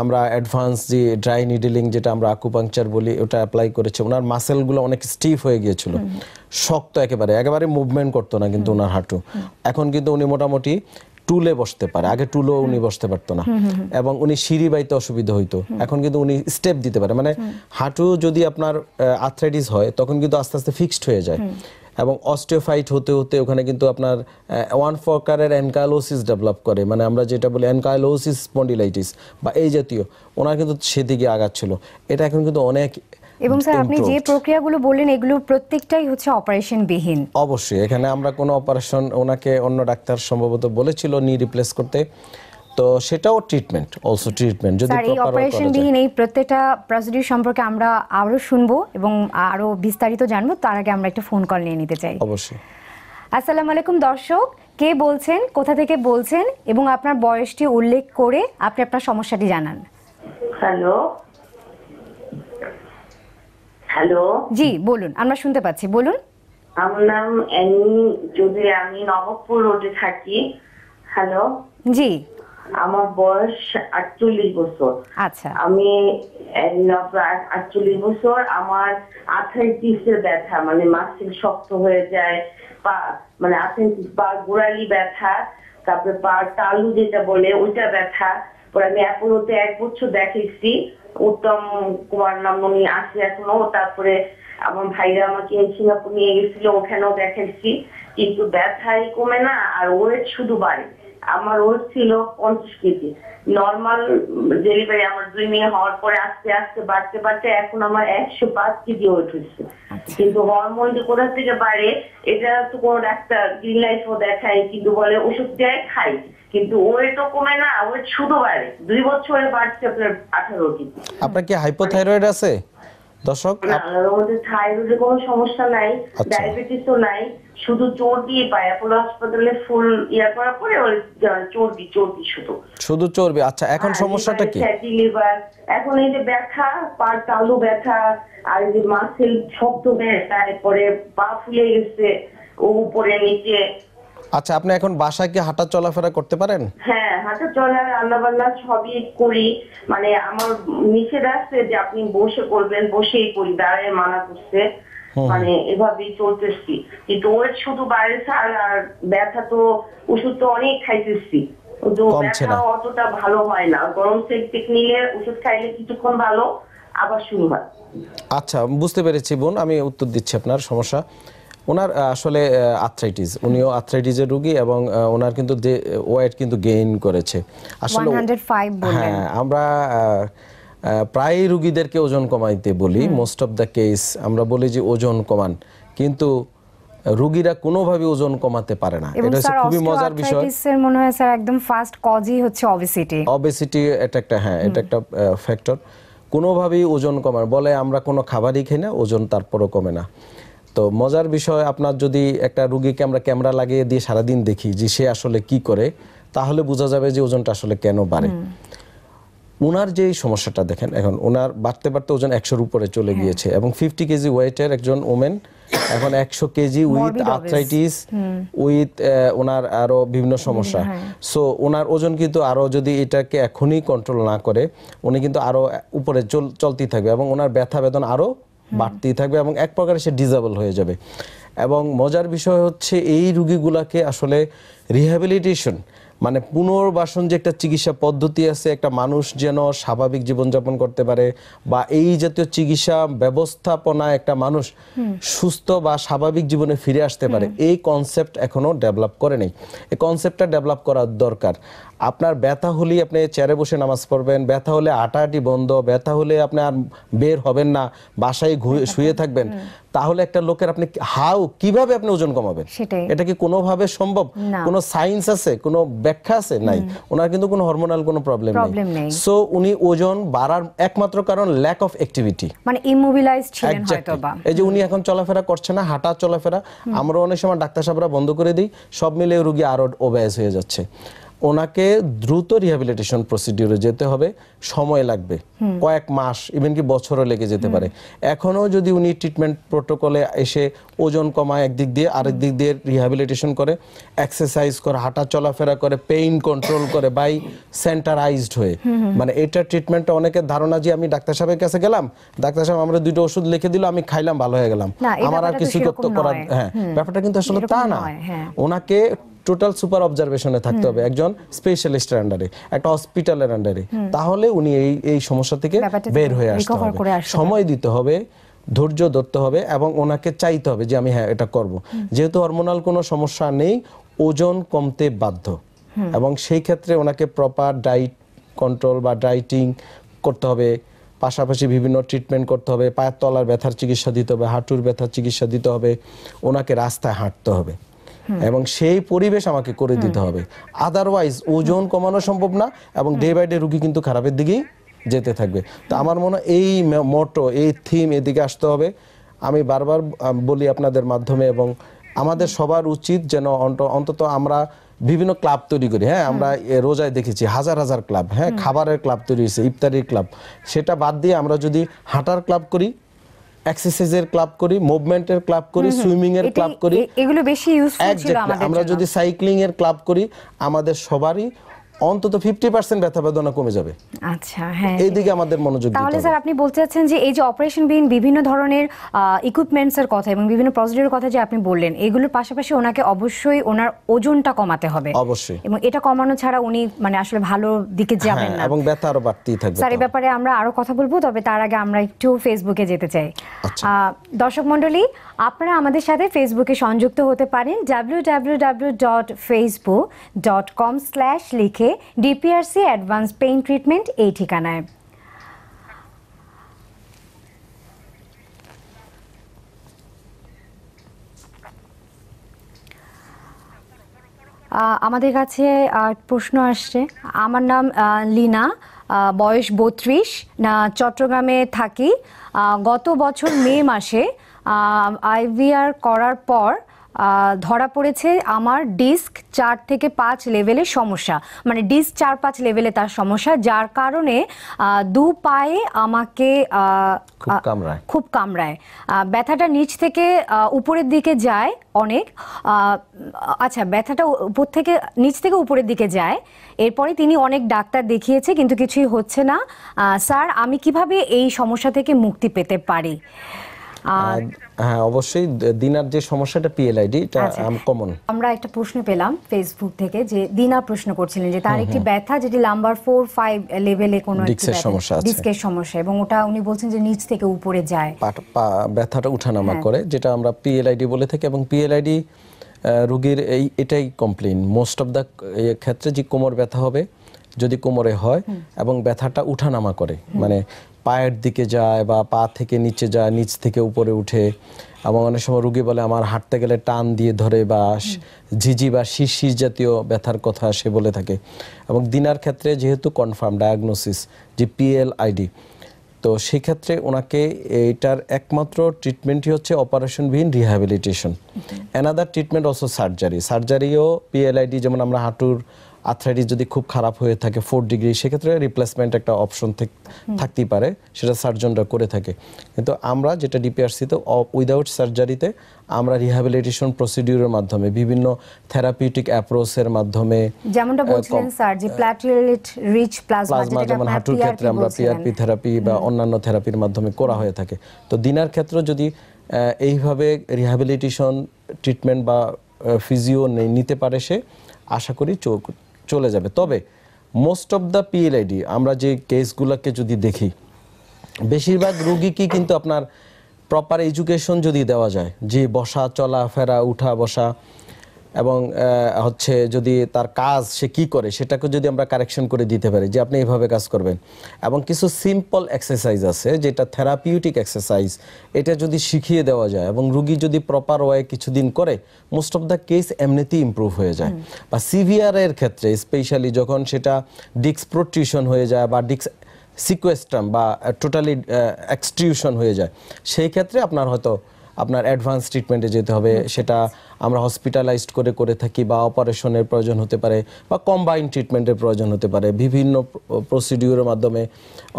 আমরা অ্যাডভান্স যে ড্রাই নিডলিং যেটা আমরা আকুপাংচার বলি ওটা অ্যাপ্লাই করেছে ওনার মাসেলগুলো অনেক স্টিফ হয়ে গিয়েছিল শক্ত একেবারে একেবারে মুভমেন্ট করতো না কিন্তু ওনার হাঁটু এখন কিন্তু উনি মোটামুটি টুলে বসতে পারে আগে টুলও উনি বসতে পারতো না এবং উনি সিঁড়ি বাইতে অসুবিধা হইতো এখন কিন্তু উনি স্টেপ দিতে পারে মানে হাঁটু যদি আপনার আর্থ্রাইটিস হয় তখন কিন্তু আস্তে আস্তে ফিক্সড হয়ে যায় এবং অস্টিওফাইট হতে হতে ওখানে কিন্তু আপনার ওয়ান প্রকারের অ্যানকাইলোসিস ডেভেলপ করে মানে আমরা যেটা বলি অ্যানকাইলোসিস স্পন্ডিলাইটিস বা এই জাতীয় ওনার কিন্তু সেদিকে আগাচ্ছিল এটা এখন কিন্তু অনেক এবং স্যার আপনি যে প্রক্রিয়াগুলো বললেন এগুলো প্রত্যেকটাই হচ্ছে অপারেশন বিহীন অবশ্যই এখানে আমরা কোনো অপারেশন ওনাকে অন্য ডাক্তার সম্ভবত বলেছিল নি রিপ্লেস করতে তো সেটাও ট্রিটমেন্ট অলসো ট্রিটমেন্ট যদি এই অপারেশন বিহীন এই প্রত্যেকটা প্রসিডিউর সম্পর্কে আমরা আরো শুনবো এবং আরো বিস্তারিত জানবো তার আগে আমরা একটা ফোন কল নিয়ে নিতে চাই অবশ্যই আসসালামু আলাইকুম দর্শক কে বলছেন কোথা থেকে বলছেন এবং আপনার বয়সটি উল্লেখ করে আপনি আপনার সমস্যাটি জানান হ্যালো হ্যালো জি বলুন আমরা শুনতে পাচ্ছি বলুন আমার নাম এনি যদি আমি নবপুর রোডে থাকি হ্যালো জি আমার বয়স আটচল্লিশ বছর আচ্ছা আমি আটচল্লিশ বছর আমার আর্থাইটিসের ব্যথা মানে মাসিক শক্ত হয়ে যায় পা মানে আর্থাইটিস পা গোড়ালি ব্যথা তারপরে পা তালু যেটা বলে ওইটা ব্যথা পরে আমি এখনোতে এক বছর দেখেছি উত্তম কুমার নাম উনি আছে এখনো তারপরে আমার ভাইরা আমাকে সিঙ্গাপুর নিয়ে গেছিল ওখানেও দেখেছি কিন্তু ব্যথাই কমে না আর ওয়েট শুধু বাড়ে আমার ওয়েট ছিল পঞ্চাশ কেজি নর্মাল ডেলিভারি আমার দুই মেয়ে হওয়ার পরে আস্তে আস্তে বাড়তে বাড়তে এখন আমার একশো পাঁচ কেজি ওয়েট হচ্ছে কিন্তু হরমোন যে কোথা থেকে বাড়ে এটা তো কোনো ডাক্তার গ্রিন লাইফও দেখায় কিন্তু বলে ওষুধ দেয় খাই কিন্তু ওয়েটও কমে না ওয়েট শুধু বাড়ে দুই বছরে বাড়ছে আপনার আঠারো কেজি আপনার কি হাইপোথাইরয়েড আছে দর্শক আমাদের থাইরয়েডে কোনো সমস্যা নাই আচ্ছা। নাই শুধু চর্বি পায় অ্যাপোলো হাসপাতালে ফুল ইয়া পরে চর্বি চর্বি শুধু শুধু চর্বি আচ্ছা এখন সমস্যাটা কি ফ্যাটি লিভার এখন এই যে ব্যথা পা তালু ব্যথা আর যে মাসেল শক্ত ব্যথা তারপরে পা ফুলে গেছে ও উপরে নিচে আচ্ছা আপনি এখন বাসায় কি হাঁটা চলাফেরা করতে পারেন হ্যাঁ হাঁটা চলা রান্না বান্না সবই করি মানে আমার নিষেধ আছে যে আপনি বসে করবেন বসেই করি দাঁড়ায় মানা করছে মানে এভাবেই চলতেছি কিন্তু ওর শুধু বাইরে ছাড় আর ব্যথা তো ওষুধ তো অনেক খাইতেছি কিন্তু অতটা ভালো হয় না গরম সেকটেক নিলে ওষুধ খাইলে কিছুক্ষণ ভালো আবার শুরু হয় আচ্ছা বুঝতে পেরেছি বোন আমি উত্তর দিচ্ছি আপনার সমস্যা ওনার আসলে আর্থ্রাইটিস উনিও আর্থ্রাইটিসের রোগী এবং ওনার কিন্তু ওয়েট কিন্তু গেইন করেছে আসলে হ্যাঁ আমরা প্রায় রুগীদেরকে ওজন কমাইতে বলি মোস্ট অফ দ্য কেস আমরা বলি যে ওজন কমান কিন্তু রোগীরা কোনোভাবে ওজন কমাতে পারে না এটা হচ্ছে খুবই মজার বিষয় এর মনে হয় স্যার একদম ফার্স্ট কজই হচ্ছে অবেসিটি অবেসিটি এটা একটা হ্যাঁ এটা একটা ফ্যাক্টর কোনোভাবেই ওজন কমার বলে আমরা কোনো খাবারই খাই না ওজন তারপরও কমে না তো মজার বিষয় আপনার যদি একটা রুগীকে আমরা ক্যামেরা লাগিয়ে দিয়ে সারাদিন দেখি যে সে আসলে কি করে তাহলে বোঝা যাবে যে ওজনটা আসলে কেন বাড়ে ওনার যেই সমস্যাটা দেখেন এখন ওনার বাড়তে বাড়তে ওজন একশোর উপরে চলে হ্যাঁ। গিয়েছে এবং ফিফটি কেজি ওয়েটের একজন ওমেন এখন একশো কেজি উইথ আর্থ্রাইটিস উইথ ওনার আরও বিভিন্ন সমস্যা সো হ্যাঁ। ওনার ওজন কিন্তু আরও যদি এটাকে এখনই কন্ট্রোল না করে উনি কিন্তু আরও উপরে চল চলতেই থাকবে এবং ওনার ব্যথা বেদন আরও বাড়তেই থাকবে এবং এক প্রকারে সে ডিজেবল হয়ে যাবে এবং মজার বিষয় হচ্ছে এই রুগীগুলাকে আসলে রিহ্যাবিলিটেশন মানে পুনর্বাসন যে একটা চিকিৎসা পদ্ধতি আছে একটা মানুষ যেন স্বাভাবিক জীবনযাপন করতে পারে বা এই জাতীয় চিকিৎসা ব্যবস্থাপনা একটা মানুষ সুস্থ বা স্বাভাবিক জীবনে ফিরে আসতে পারে এই কনসেপ্ট এখনো ডেভেলপ করে নেই এই কনসেপ্টটা ডেভেলপ করা দরকার আপনার ব্যথা হলেই আপনি চেয়ারে বসে নামাজ পড়বেন ব্যথা হলে আটাটি বন্ধ ব্যথা হলে আপনি আর বের হবেন না বাসায় হ্যাঁ, শুয়ে হ্যাঁ। থাকবেন তাহলে একটা লোকের আপনি হাউ কিভাবে আপনি ওজন কমাবেন এটা কি কোনোভাবে সম্ভব কোনো সায়েন্স আছে কোনো ব্যাখ্যা আছে নাই ওনার কিন্তু কোনো হরমোনাল কোনো প্রবলেম নেই সো উনি ওজন বাড়ার একমাত্র কারণ ল্যাক অফ অ্যাক্টিভিটি মানে ইমোবিলাইজ ছিলেন হয়তো বা এই যে উনি এখন চলাফেরা করছে না হাঁটা চলাফেরা আমরা অনেক সময় ডাক্তার সাহেবরা বন্ধ করে দিই সব মিলে রোগী আরো ওবেস হয়ে যাচ্ছে ওনাকে দ্রুত রিহ্যাবিলিটেশন প্রসিডিউরে যেতে হবে সময় লাগবে কয়েক মাস ইভেন কি বছরও লেগে যেতে পারে এখনও যদি উনি ট্রিটমেন্ট প্রোটোকলে এসে ওজন কমায় একদিক দিয়ে আরেক দিক দিয়ে রিহ্যাবিলিটেশন করে এক্সারসাইজ করে হাঁটা চলাফেরা করে পেইন কন্ট্রোল করে বাই সেন্টারাইজড হয়ে মানে এটা ট্রিটমেন্টটা অনেকের ধারণা যে আমি ডাক্তার সাহেবের কাছে গেলাম ডাক্তার সাহেব আমরা দুটো ওষুধ লিখে দিল আমি খাইলাম ভালো হয়ে গেলাম আমার আর কিছু করতে করার হ্যাঁ ব্যাপারটা কিন্তু আসলে তা না হ্যাঁ। ওনাকে টোটাল সুপার অবজারভেশনে থাকতে হবে একজন স্পেশালিস্টের আন্ডারে একটা হসপিটালের আন্ডারে তাহলে উনি এই এই সমস্যা থেকে বের হয়ে আসতে হবে সময় দিতে হবে ধৈর্য ধরতে হবে এবং ওনাকে চাইতে হবে যে আমি হ্যাঁ এটা করব যেহেতু হরমোনাল কোনো সমস্যা নেই ওজন কমতে বাধ্য এবং সেই ক্ষেত্রে ওনাকে প্রপার ডায়েট কন্ট্রোল বা ডায়েটিং করতে হবে পাশাপাশি বিভিন্ন ট্রিটমেন্ট করতে হবে পায়ের তলার ব্যথার চিকিৎসা দিতে হবে হাঁটুর ব্যথার চিকিৎসা দিতে হবে ওনাকে রাস্তায় হাঁটতে হবে এবং সেই পরিবেশ আমাকে করে দিতে হবে আদারওয়াইজ ওজন কমানো সম্ভব না এবং ডে বাই ডে রুগী কিন্তু খারাপের দিকেই যেতে থাকবে তো আমার মনে হয় এই মোটো এই থিম এদিকে আসতে হবে আমি বারবার বলি আপনাদের মাধ্যমে এবং আমাদের সবার উচিত যেন অন্তত আমরা বিভিন্ন ক্লাব তৈরি করি হ্যাঁ আমরা রোজায় দেখেছি হাজার হাজার ক্লাব হ্যাঁ খাবারের ক্লাব তৈরি হয়েছে ইফতারির ক্লাব সেটা বাদ দিয়ে আমরা যদি হাঁটার ক্লাব করি এক্সারসাইজের ক্লাব করি মুভমেন্টের ক্লাব করি সুইমিং এর ক্লাব করি এগুলো বেশি ইউজফুল ছিল আমাদের আমরা যদি সাইক্লিং এর ক্লাব করি আমাদের সবারই অন্তত 50% ব্যথা বেদনা কমে যাবে আচ্ছা হ্যাঁ এইদিকে আমাদের মনোযোগ দিতে তাহলে স্যার আপনি বলতে চাচ্ছেন যে এই যে অপারেশন বিভিন্ন ধরনের কথা এবং বিভিন্ন কথা যে আপনি বললেন এগুলোর পাশাপাশি ওনাকে অবশ্যই ওনার ওজনটা কমাতে হবে অবশ্যই এবং এটা কমানো ছাড়া উনি মানে আসলে ভালো দিকে হ্যাঁ, যাবেন না এবং ব্যথা আরো বাড়তেই থাকবে স্যার এই ব্যাপারে আমরা আরো কথা বলবো তবে তার আগে আমরা একটু ফেসবুকে যেতে চাই আচ্ছা। দর্শক মণ্ডলী আপনারা আমাদের সাথে ফেসবুকে সংযুক্ত হতে পারেন www.facebook.com/ লিখে ডিপিআরসি অ্যাডভান্স পেইন ট্রিটমেন্ট এই ঠিকানায় আমাদের কাছে প্রশ্ন আসছে আমার নাম লীনা বয়স বত্রিশ না চট্টগ্রামে থাকি গত বছর মে মাসে আইভিআর করার পর ধরা পড়েছে আমার ডিস্ক চার থেকে পাঁচ লেভেলে সমস্যা মানে ডিস্ক চার পাঁচ লেভেলে তার সমস্যা যার কারণে দু পায়ে আমাকে খুব কামড়ায় ব্যথাটা নিচ থেকে উপরের দিকে যায় অনেক আচ্ছা ব্যথাটা উপর থেকে নিচ থেকে উপরের দিকে যায় এরপরে তিনি অনেক ডাক্তার দেখিয়েছে কিন্তু কিছুই হচ্ছে না স্যার আমি কিভাবে এই সমস্যা থেকে মুক্তি পেতে পারি হ্যাঁ অবশ্যই দিনার যে সমস্যাটা পিএলআইডি এটা কমন আচ্ছা। আমরা একটা প্রশ্ন পেলাম ফেসবুক থেকে যে দিনা প্রশ্ন করছিলেন যে তার একটি ব্যথা যেটি নাম্বার 4 5 লেভেলে কোনো ডিস্কের সমস্যা আছে ডিস্কের সমস্যা এবং ওটা উনি বলছেন যে নিচ থেকে উপরে যায় ব্যথাটা ওঠানামা হ্যাঁ। করে যেটা আমরা পিএলআইডি বলে থাকি এবং পিএলআইডি রোগীর এই এটাই কমপ্লেন মোস্ট অফ দ্য ক্ষেত্রে যে কোমর ব্যথা হবে যদি কোমরে হয় এবং ব্যথাটা উঠানামা করে মানে পায়ের দিকে যায় বা পা থেকে নিচে যায় নিচ থেকে উপরে উঠে এবং অনেক সময় রুগী বলে আমার হাঁটতে গেলে টান দিয়ে ধরে বা ঝিঝি বা শিরশির জাতীয় ব্যথার কথা সে বলে থাকে এবং দিনার ক্ষেত্রে যেহেতু কনফার্ম ডায়াগনোসিস যে আইডি তো সেক্ষেত্রে ওনাকে এটার একমাত্র ট্রিটমেন্টই হচ্ছে অপারেশন বিহীন rehabilitation another treatment also surgery সার্জারিও পিএলআইডি যেমন আমরা হাঁটুর আর্থ্রাইটিস যদি খুব খারাপ হয়ে থাকে ফোর ডিগ্রি সেক্ষেত্রে রিপ্লেসমেন্ট একটা অপশন থাকতেই পারে সেটা সার্জনরা করে থাকে কিন্তু আমরা যেটা ডিপিআরসিতে উইদাউট সার্জারিতে আমরা রিহ্যাবিলিটেশন প্রসিডিউরের মাধ্যমে বিভিন্ন থেরাপিউটিক অ্যাপ্রোচের মাধ্যমে যেমনটা বলছিলেন স্যার যে প্ল্যাটিলেট রিচ প্লাজমা যেমন হাঁটুর ক্ষেত্রে আমরা পিআরপি থেরাপি বা অন্যান্য থেরাপির মাধ্যমে করা হয়ে থাকে তো দিনার ক্ষেত্রে যদি এইভাবে রিহ্যাবিলিটেশন ট্রিটমেন্ট বা ফিজিও নিতে পারে সে আশা করি চোখ চলে যাবে তবে মোস্ট অফ দ্য পিএলআইডি আমরা যে কেসগুলোকে যদি দেখি বেশিরভাগ রুগীকে কিন্তু আপনার প্রপার এডুকেশন যদি দেওয়া যায় যে বসা ফেরা উঠা বসা এবং হচ্ছে যদি তার কাজ সে কি করে সেটাকে যদি আমরা কারেকশন করে দিতে পারি যে আপনি এইভাবে কাজ করবেন এবং কিছু সিম্পল এক্সারসাইজ আছে যেটা থেরাপিউটিক এক্সারসাইজ এটা যদি শিখিয়ে দেওয়া যায় এবং রুগী যদি প্রপার ওয়ে কিছুদিন করে মোস্ট অফ দ্য কেস এমনিতেই ইম্প্রুভ হয়ে যায় বা সিভিয়ারের ক্ষেত্রে স্পেশালি যখন সেটা ডিক্স প্রোটিউশন হয়ে যায় বা ডিক্স সিকোয়েস্ট্রাম বা টোটালি এক্সটিউশন হয়ে যায় সেই ক্ষেত্রে আপনার হয়তো আপনার অ্যাডভান্স ট্রিটমেন্টে যেতে হবে সেটা আমরা হসপিটালাইজড করে করে থাকি বা অপারেশনের প্রয়োজন হতে পারে বা কম্বাইন ট্রিটমেন্টের প্রয়োজন হতে পারে বিভিন্ন প্রসিডিউরের মাধ্যমে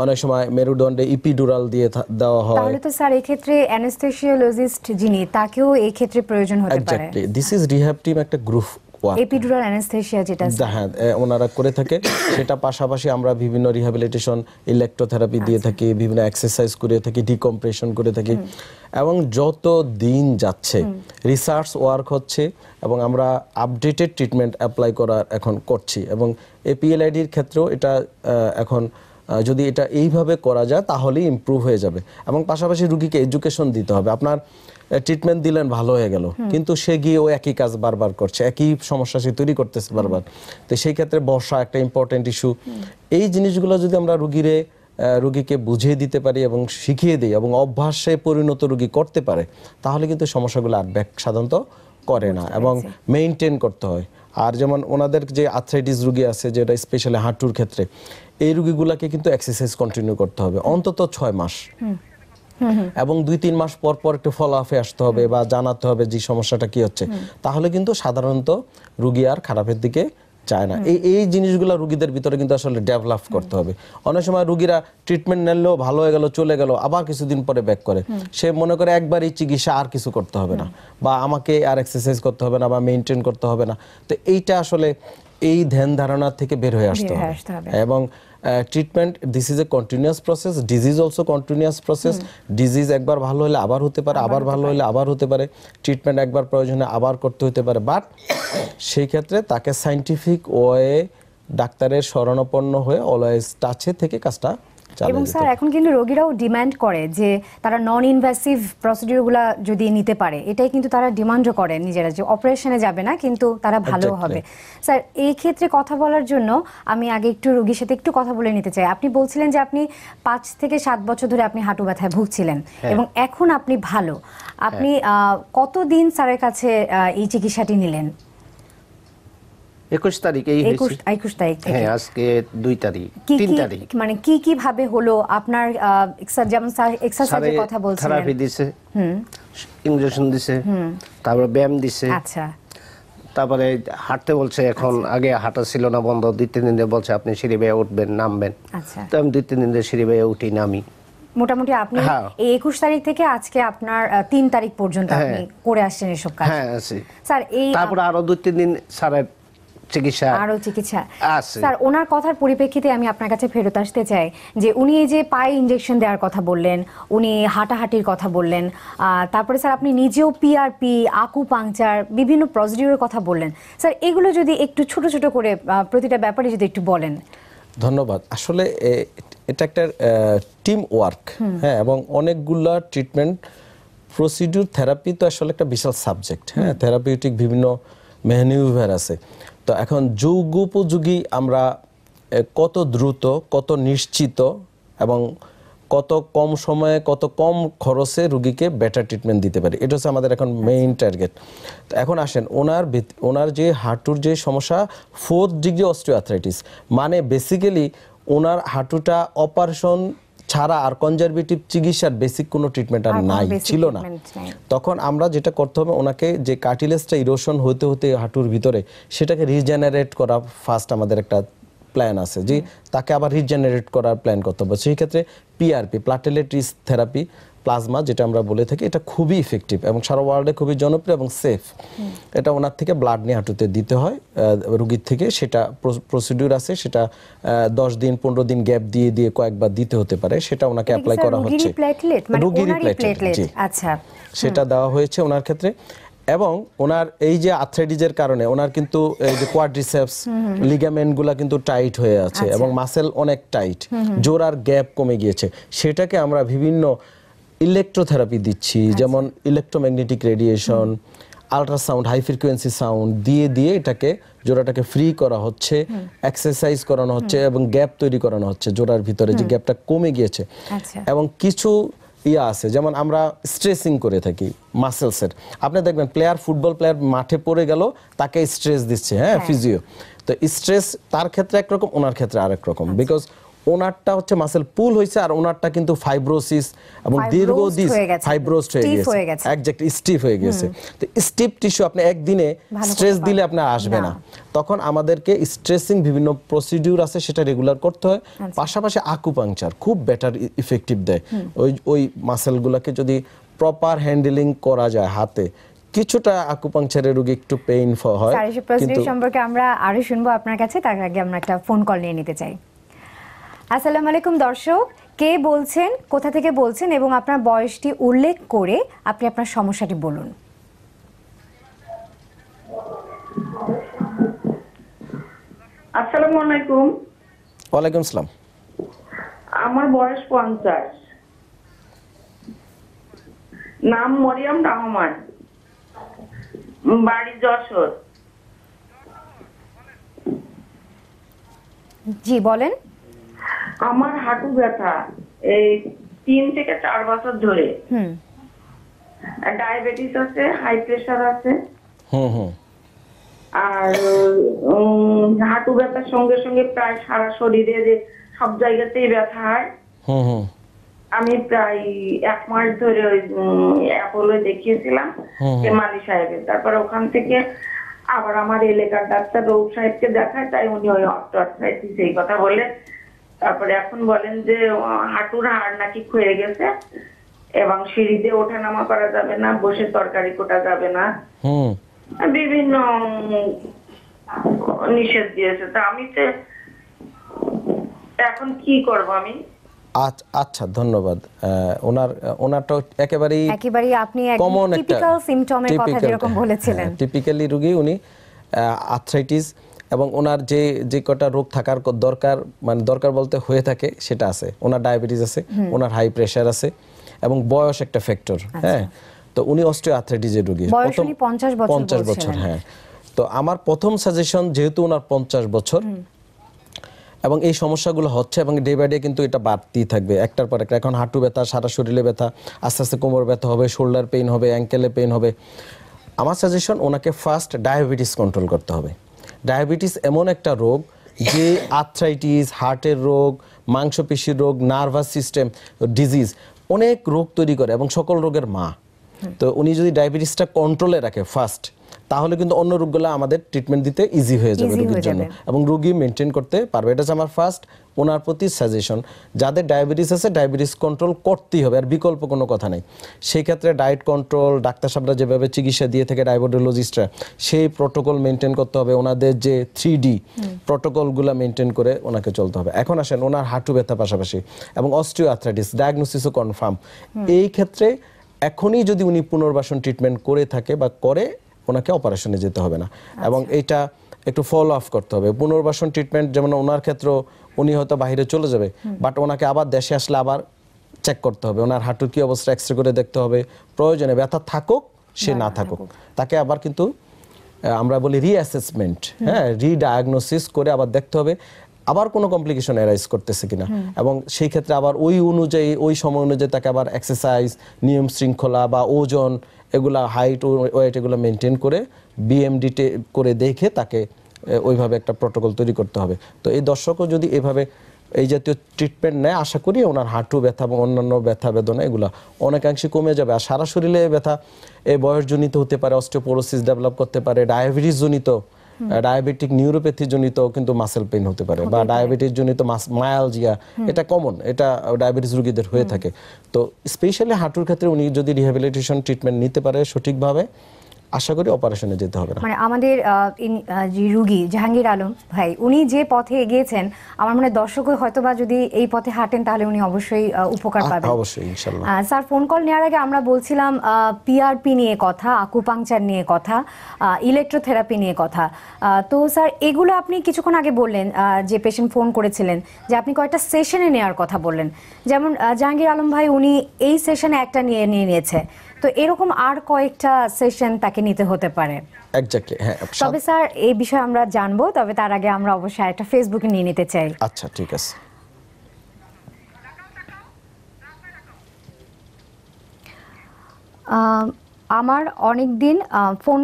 অনেক সময় মেরুদণ্ডে ইপিডুরাল দিয়ে দেওয়া হয় তাহলে তো স্যার এক্ষেত্রে অ্যানেস্থেসিওলজিস্ট যিনি তাকেও এই ক্ষেত্রে প্রয়োজন হতে পারে দিস ইজ রিহ্যাব টিম একটা গ্রুপ এপিডুরাল অ্যানেস্থেশিয়া যেটা হ্যাঁ ওনারা করে থাকে সেটা পাশাপাশি আমরা বিভিন্ন রিহ্যাবিলিটেশন আচ্ছা। ইলেকট্রোথেরাপি দিয়ে থাকি বিভিন্ন এক্সারসাইজ করে থাকি ডিকম্প্রেশন করে থাকি এবং যত দিন যাচ্ছে রিসার্চ ওয়ার্ক হচ্ছে এবং আমরা আপডেটেড ট্রিটমেন্ট অ্যাপ্লাই করার এখন করছি এবং এপিএলআইডির ক্ষেত্রেও এটা এখন যদি এটা এইভাবে করা যায় তাহলেই ইম্প্রুভ হয়ে যাবে এবং পাশাপাশি রুগীকে এডুকেশন দিতে হবে আপনার ট্রিটমেন্ট দিলেন ভালো হয়ে গেল কিন্তু সে গিয়ে ও একই কাজ বারবার করছে একই সমস্যা সে তৈরি করতেছে বারবার তো সেই ক্ষেত্রে বর্ষা একটা ইম্পর্টেন্ট ইস্যু এই জিনিসগুলো যদি আমরা রুগীরে রুগীকে বুঝিয়ে দিতে পারি এবং শিখিয়ে দিই এবং অভ্যাসে পরিণত রুগী করতে পারে তাহলে কিন্তু সমস্যাগুলো আর ব্যাক সাধারণত করে না এবং মেনটেন করতে হয় আর যেমন ওনাদের যে আর্থ্রাইটিস রুগী আছে যেটা স্পেশালি হাঁটুর ক্ষেত্রে এই রুগীগুলোকে কিন্তু এক্সারসাইজ কন্টিনিউ করতে হবে অন্তত ছয় মাস এবং দুই তিন মাস পর পর একটু ফলো আপে আসতে হবে বা জানাতে হবে যে সমস্যাটা কি হচ্ছে তাহলে কিন্তু সাধারণত রুগী আর খারাপের দিকে চায় না এই এই জিনিসগুলো রুগীদের ভিতরে কিন্তু আসলে ডেভেলপ করতে হবে অনেক সময় রুগীরা ট্রিটমেন্ট নিলেও ভালো হয়ে গেল চলে গেল আবার কিছুদিন পরে ব্যাক করে সে মনে করে একবারই চিকিৎসা আর কিছু করতে হবে না বা আমাকে আর এক্সারসাইজ করতে হবে না বা মেনটেন করতে হবে না তো এইটা আসলে এই ধ্যান ধারণা থেকে বের হয়ে আসতে হবে এবং treatment this is a continuous process disease also continuous process disease একবার ভালো হলে আবার হতে পারে আবার ভালো হলে আবার হতে পারে ট্রিটমেন্ট একবার প্রয়োজনে আবার করতে হতে পারে বাট সেই ক্ষেত্রে তাকে সাইন্টিফিক ওয়ে ডাক্তারের শরণাপন্ন হয়ে অলওয়েজ টাচে থেকে কাজটা এবং স্যার এখন কিন্তু রোগীরাও ডিমান্ড করে যে তারা নন ইনভেসিভ প্রসিডিউরগুলো যদি নিতে পারে এটাই কিন্তু তারা ডিমান্ডও করে নিজেরা যে অপারেশনে যাবে না কিন্তু তারা ভালো হবে স্যার এই ক্ষেত্রে কথা বলার জন্য আমি আগে একটু রোগীর সাথে একটু কথা বলে নিতে চাই আপনি বলছিলেন যে আপনি পাঁচ থেকে সাত বছর ধরে আপনি হাঁটু ব্যথায় ভুগছিলেন হ্যাঁ। এবং এখন আপনি ভালো আপনি হ্যাঁ। কতদিন স্যারের কাছে এই চিকিৎসাটি নিলেন একুশ তারিখ এই একুশ তারিখ হ্যাঁ আজকে দুই তারিখ তিন তারিখ মানে কি কি ভাবে হলো আপনার যেমন এক্সারসাইজের কথা থেরাপি দিছে হুম ইনজেকশন দিছে তারপর ব্যায়াম দিছে আচ্ছা তারপরে হাঁটতে বলছে এখন আচ্ছা। আগে হাঁটা ছিল না বন্ধ দুই তিন দিন বলছে আপনি সিঁড়ি বেয়ে উঠবেন নামবেন আচ্ছা। তো আমি দুই তিন দিন সিঁড়ি বেয়ে উঠি নামি মোটামুটি আপনি হ্যাঁ। এই একুশ তারিখ থেকে আজকে আপনার তিন তারিখ পর্যন্ত আপনি হ্যাঁ। করে আসছেন এসব কাজ হ্যাঁ স্যার এই তারপরে আরো দুই তিন দিন স্যারের চিকিৎসা আরও চিকিৎসা স্যার ওনার কথার পরিপ্রেক্ষিতে আমি আপনার কাছে ফেরত আসতে চাই যে উনি এই যে পায়ে ইঞ্জেকশন দেওয়ার কথা বললেন উনি হাঁটাহাঁটির কথা বললেন তারপরে স্যার আপনি নিজেও পিআরপি আকু পাংচার বিভিন্ন প্রসিডিউরের কথা বললেন স্যার এগুলো যদি একটু ছোট ছোট করে প্রতিটা ব্যাপারে যদি একটু বলেন ধন্যবাদ আসলে এটা একটা টিম ওয়ার্ক হ্যাঁ এবং অনেকগুলা ট্রিটমেন্ট প্রসিডিউর থেরাপি তো আসলে একটা বিশাল সাবজেক্ট হ্যাঁ থেরাপিউটিক বিভিন্ন মেহনিউভার আছে তো এখন উপযোগী আমরা কত দ্রুত কত নিশ্চিত এবং কত কম সময়ে কত কম খরচে রুগীকে বেটার ট্রিটমেন্ট দিতে পারি এটা হচ্ছে আমাদের এখন মেইন টার্গেট তো এখন আসেন ওনার ওনার যে হাঁটুর যে সমস্যা ফোর্থ ডিগ্রি অস্ট্রিও মানে বেসিক্যালি ওনার হাঁটুটা অপারেশন ছাড়া আর কনজারভেটিভ চিকিৎসার বেসিক কোনো ট্রিটমেন্ট আর নাই ছিল না তখন আমরা যেটা করতে হবে ওনাকে যে কার্টিলেসটা ইরোশন হতে হতে হাঁটুর ভিতরে সেটাকে রিজেনারেট করা ফার্স্ট আমাদের একটা প্ল্যান আছে যে তাকে আবার রিজেনারেট করার প্ল্যান করতে হবে সেই ক্ষেত্রে পিআরপি প্লাটেলেটিস থেরাপি প্লাজমা যেটা আমরা বলে থাকি এটা খুবই ইফেক্টিভ এবং সারা ওয়ার্ল্ডে খুবই জনপ্রিয় এবং সেফ এটা ওনার থেকে ব্লাড নিয়ে হাঁটুতে দিতে হয় রুগীর থেকে সেটা প্রসিডিউর আছে সেটা দশ দিন পনেরো দিন গ্যাপ দিয়ে দিয়ে কয়েকবার দিতে হতে পারে সেটা ওনাকে অ্যাপ্লাই করা হচ্ছে মানে রুগীর আচ্ছা। সেটা দেওয়া হয়েছে ওনার ক্ষেত্রে এবং ওনার এই যে আথ্রেডিজের কারণে ওনার কিন্তু এই যে কোয়াড্রিসেপস লিগামেন্টগুলো কিন্তু টাইট হয়ে আছে আচ্ছা। এবং মাসেল অনেক টাইট আর গ্যাপ কমে গিয়েছে সেটাকে আমরা বিভিন্ন ইলেকট্রোথেরাপি দিচ্ছি আচ্ছা। যেমন electromagnetic radiation ultrasound high frequency sound দিয়ে দিয়ে এটাকে জোড়াটাকে ফ্রি করা হচ্ছে এক্সারসাইজ করানো হচ্ছে এবং গ্যাপ তৈরি করানো হচ্ছে জোড়ার ভিতরে যে গ্যাপটা কমে গিয়েছে আচ্ছা। এবং কিছু ইয়া আছে যেমন আমরা স্ট্রেসিং করে থাকি মাসেলসের আপনি দেখবেন প্লেয়ার ফুটবল প্লেয়ার মাঠে পড়ে গেল তাকে স্ট্রেস দিচ্ছে হ্যাঁ ফিজিও হ্যাঁ। তো স্ট্রেস তার ক্ষেত্রে একরকম ওনার ক্ষেত্রে আরেক রকম বিকজ আচ্ছা। ওনারটা হচ্ছে মাসেল পুল হয়েছে আর ওনারটা কিন্তু ফাইব্রোসিস এবং দীর্ঘদিন ফাইব্রোস্ট হয়ে গেছে একজ্যাক্ট স্টিফ হয়ে গেছে তো স্টিফ টিস্যু আপনি একদিনে স্ট্রেস দিলে আপনার আসবে না তখন আমাদেরকে স্ট্রেসিং বিভিন্ন প্রসিডিউর আছে সেটা রেগুলার করতে হয় আচ্ছা। পাশাপাশি আকুপাংচার খুব বেটার ইফেক্টিভ e- দেয় ওই ওই মাসেলগুলোকে যদি প্রপার হ্যান্ডেলিং করা যায় হাতে কিছুটা আকুপাংচারের রোগী একটু পেইন হয় সম্পর্কে আমরা আরো শুনবো আপনার কাছে তার আগে আমরা একটা ফোন কল নিয়ে নিতে চাই আসসালামু আলাইকুম দর্শক কে বলছেন কোথা থেকে বলছেন এবং আপনার বয়সটি উল্লেখ করে আপনি আপনার সমস্যাটি বলুন আসসালামু আলাইকুম ওয়ালাইকুম সালাম আমার বয়স পঞ্চাশ নাম মরিয়াম রহমান বাড়ি যশোর জি বলেন আমার হাঁটু ব্যথা এই তিন থেকে চার বছর ধরে ডায়াবেটিস আছে হাই প্রেশার আছে আর হাঁটু ব্যথার সঙ্গে সঙ্গে প্রায় সারা শরীরে যে সব জায়গাতেই ব্যথা হয় আমি প্রায় এক মাস ধরে ওই অ্যাপোলো দেখিয়েছিলাম মালি সাহেবের তারপর ওখান থেকে আবার আমার এলাকার ডাক্তার রৌ সাহেবকে দেখায় তাই উনি ওই অর্থ এই কথা বলে তারপরে এখন বলেন যে হাঁটুর হাড় নাকি ক্ষয়ে গেছে এবং সিঁড়িতে ওঠা নামা করা যাবে না বসে তরকারি কোটা যাবে না বিভিন্ন নিষেধ দিয়েছে তা আমি তো এখন কি করব আমি আচ্ছা ধন্যবাদ ওনার ওনারটা একেবারেই একেবারেই আপনি কমন টিপিক্যাল কথা যেরকম বলেছিলেন টিপিক্যালি রোগী উনি আর্থ্রাইটিস এবং ওনার যে যে কটা রোগ থাকার দরকার মানে দরকার বলতে হয়ে থাকে সেটা আছে ওনার ডায়াবেটিস আছে ওনার হাই প্রেশার আছে এবং বয়স একটা ফ্যাক্টর আচ্ছা। হ্যাঁ তো উনি অস্ট্রিও আর্থ্রাইটিসের রোগী প্রথম পঞ্চাশ বছর হ্যাঁ তো আমার প্রথম সাজেশন যেহেতু ওনার পঞ্চাশ বছর এবং এই সমস্যাগুলো হচ্ছে এবং ডে বাই ডে কিন্তু এটা বাড়তেই থাকবে একটার পর একটা এখন হাঁটু ব্যথা সারা শরীরে ব্যথা আস্তে আস্তে কোমর ব্যথা হবে শোল্ডার পেইন হবে অ্যাঙ্কেলে পেইন হবে আমার সাজেশন ওনাকে ফার্স্ট ডায়াবেটিস কন্ট্রোল করতে হবে ডায়াবেটিস এমন একটা রোগ যে আর্থ্রাইটিস হার্টের রোগ মাংসপেশির রোগ নার্ভাস সিস্টেম ডিজিজ অনেক রোগ তৈরি করে এবং সকল রোগের মা তো উনি যদি ডায়াবেটিসটা কন্ট্রোলে রাখে ফার্স্ট তাহলে কিন্তু অন্য রোগগুলো আমাদের ট্রিটমেন্ট দিতে ইজি হয়ে যাবে রোগীর জন্য এবং রোগী মেনটেন করতে পারবে এটা আমার ফার্স্ট ওনার প্রতি সাজেশন যাদের ডায়াবেটিস আছে ডায়াবেটিস কন্ট্রোল করতেই হবে আর বিকল্প কোনো কথা নেই সেই ক্ষেত্রে ডায়েট কন্ট্রোল ডাক্তার সাহেবরা যেভাবে চিকিৎসা দিয়ে থাকে ডায়াবেটোলজিস্টরা সেই প্রোটোকল মেনটেন করতে হবে ওনাদের যে থ্রি ডি প্রোটোকলগুলো মেনটেন করে ওনাকে চলতে হবে এখন আসেন ওনার হাঁটু ব্যথা পাশাপাশি এবং অস্ট্রিও আর্থ্রাইটিস ডায়াগনোসিসও কনফার্ম এই ক্ষেত্রে এখনই যদি উনি পুনর্বাসন ট্রিটমেন্ট করে থাকে বা করে ওনাকে অপারেশনে যেতে হবে না আচ্ছা। এবং এটা একটু ফলো আপ করতে হবে পুনর্বাসন ট্রিটমেন্ট যেমন ওনার ক্ষেত্র উনি হয়তো বাইরে চলে যাবে বাট ওনাকে আবার দেশে আসলে আবার চেক করতে হবে ওনার হাঁটুর কী অবস্থা এক্স করে দেখতে হবে প্রয়োজনে ব্যথা থাকুক সে না থাকুক তাকে আবার কিন্তু আমরা বলি রিঅ্যাসেসমেন্ট হ্যাঁ রিডায়াগনোসিস করে আবার দেখতে হবে আবার কোনো কমপ্লিকেশন অ্যারাইজ করতেছে কিনা এবং সেই ক্ষেত্রে আবার ওই অনুযায়ী ওই সময় অনুযায়ী তাকে আবার এক্সারসাইজ নিয়ম শৃঙ্খলা বা ওজন এগুলা হাইট ওয়েট এগুলো মেনটেন করে বিএমডি করে দেখে তাকে ওইভাবে একটা প্রোটোকল তৈরি করতে হবে তো এই দর্শকও যদি এভাবে এই জাতীয় ট্রিটমেন্ট নেয় আশা করি ওনার হাঁটু ব্যথা এবং অন্যান্য ব্যথা বেদনা এগুলো অনেকাংশে কমে যাবে আর সারা শরীরে ব্যথা এ বয়সজনিত হতে পারে অস্টিওপোরোসিস ডেভেলপ করতে পারে ডায়াবেটিসজনিত ডায়াবেটিক নিউরোপ্যাথি জনিত কিন্তু মাসেল পেইন হতে পারে বা ডায়াবেটিস জনিত মায়ালজিয়া এটা কমন এটা ডায়াবেটিস রোগীদের হয়ে থাকে তো স্পেশালি হাঁটুর ক্ষেত্রে উনি যদি রিহ্যাবিলিটেশন ট্রিটমেন্ট নিতে পারে সঠিকভাবে আশা করি অপারেশনে যেতে হবে না মানে আমাদের যে রুগী জাহাঙ্গীর আলম ভাই উনি যে পথে এগিয়েছেন আমার মনে দর্শক হয়তো বা যদি এই পথে হাঁটেন তাহলে উনি অবশ্যই উপকার পাবেন অবশ্যই ইনশাআল্লাহ স্যার ফোন কল নেওয়ার আগে আমরা বলছিলাম পিআরপি নিয়ে কথা আকুপাংচার নিয়ে কথা ইলেকট্রোথেরাপি নিয়ে কথা তো স্যার এগুলো আপনি কিছুক্ষণ আগে বললেন যে পেশেন্ট ফোন করেছিলেন যে আপনি কয়েকটা সেশনে নেওয়ার কথা বললেন যেমন জাহাঙ্গীর আলম ভাই উনি এই সেশনে একটা নিয়ে নিয়ে নিয়েছে তো এরকম আর কয়েকটা সেশন তাকে নিতে হতে পারে হ্যাঁ, তবে স্যার এই বিষয়ে আমরা জানবো তবে তার আগে আমরা অবশ্যই একটা ফেসবুকে নিয়ে নিতে চাই আচ্ছা ঠিক আছে আমার অনেক দিন ফোন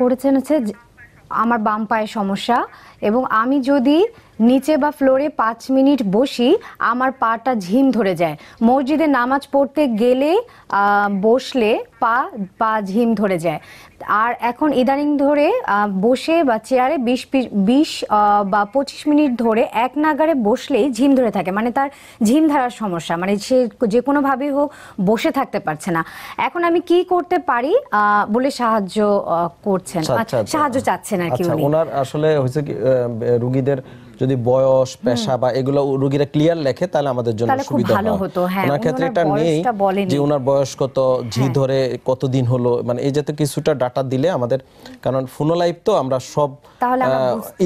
করেছেন হচ্ছে আমার বাম পায়ে সমস্যা এবং আমি যদি নিচে বা ফ্লোরে পাঁচ মিনিট বসি আমার পাটা ঝিম ধরে যায় মসজিদে নামাজ পড়তে গেলে বসলে পা পা ঝিম ধরে যায় আর এখন ইদানিং ধরে বসে বা চেয়ারে বিশ বিশ বা পঁচিশ মিনিট ধরে এক নাগারে বসলেই ঝিম ধরে থাকে মানে তার ঝিম ধারার সমস্যা মানে সে যে কোনোভাবেই হোক বসে থাকতে পারছে না এখন আমি কি করতে পারি বলে সাহায্য করছেন আচ্ছা, আচ্ছা, সাহায্য আচ্ছা। চাচ্ছেন আর কি ওনার আসলে হয়েছে কি রুগীদের যদি বয়স পেশা বা এগুলো রোগীরা ক্লিয়ার লেখে তাহলে আমাদের জন্য সুবিধা হয় হ্যাঁ, ওনার ক্ষেত্রে এটা নেই যে ওনার বয়স কত ঝি হ্যাঁ। ধরে কতদিন হলো মানে এই জাতীয় কিছুটা ডাটা দিলে আমাদের কারণ ফোনোলাইভ তো আমরা সব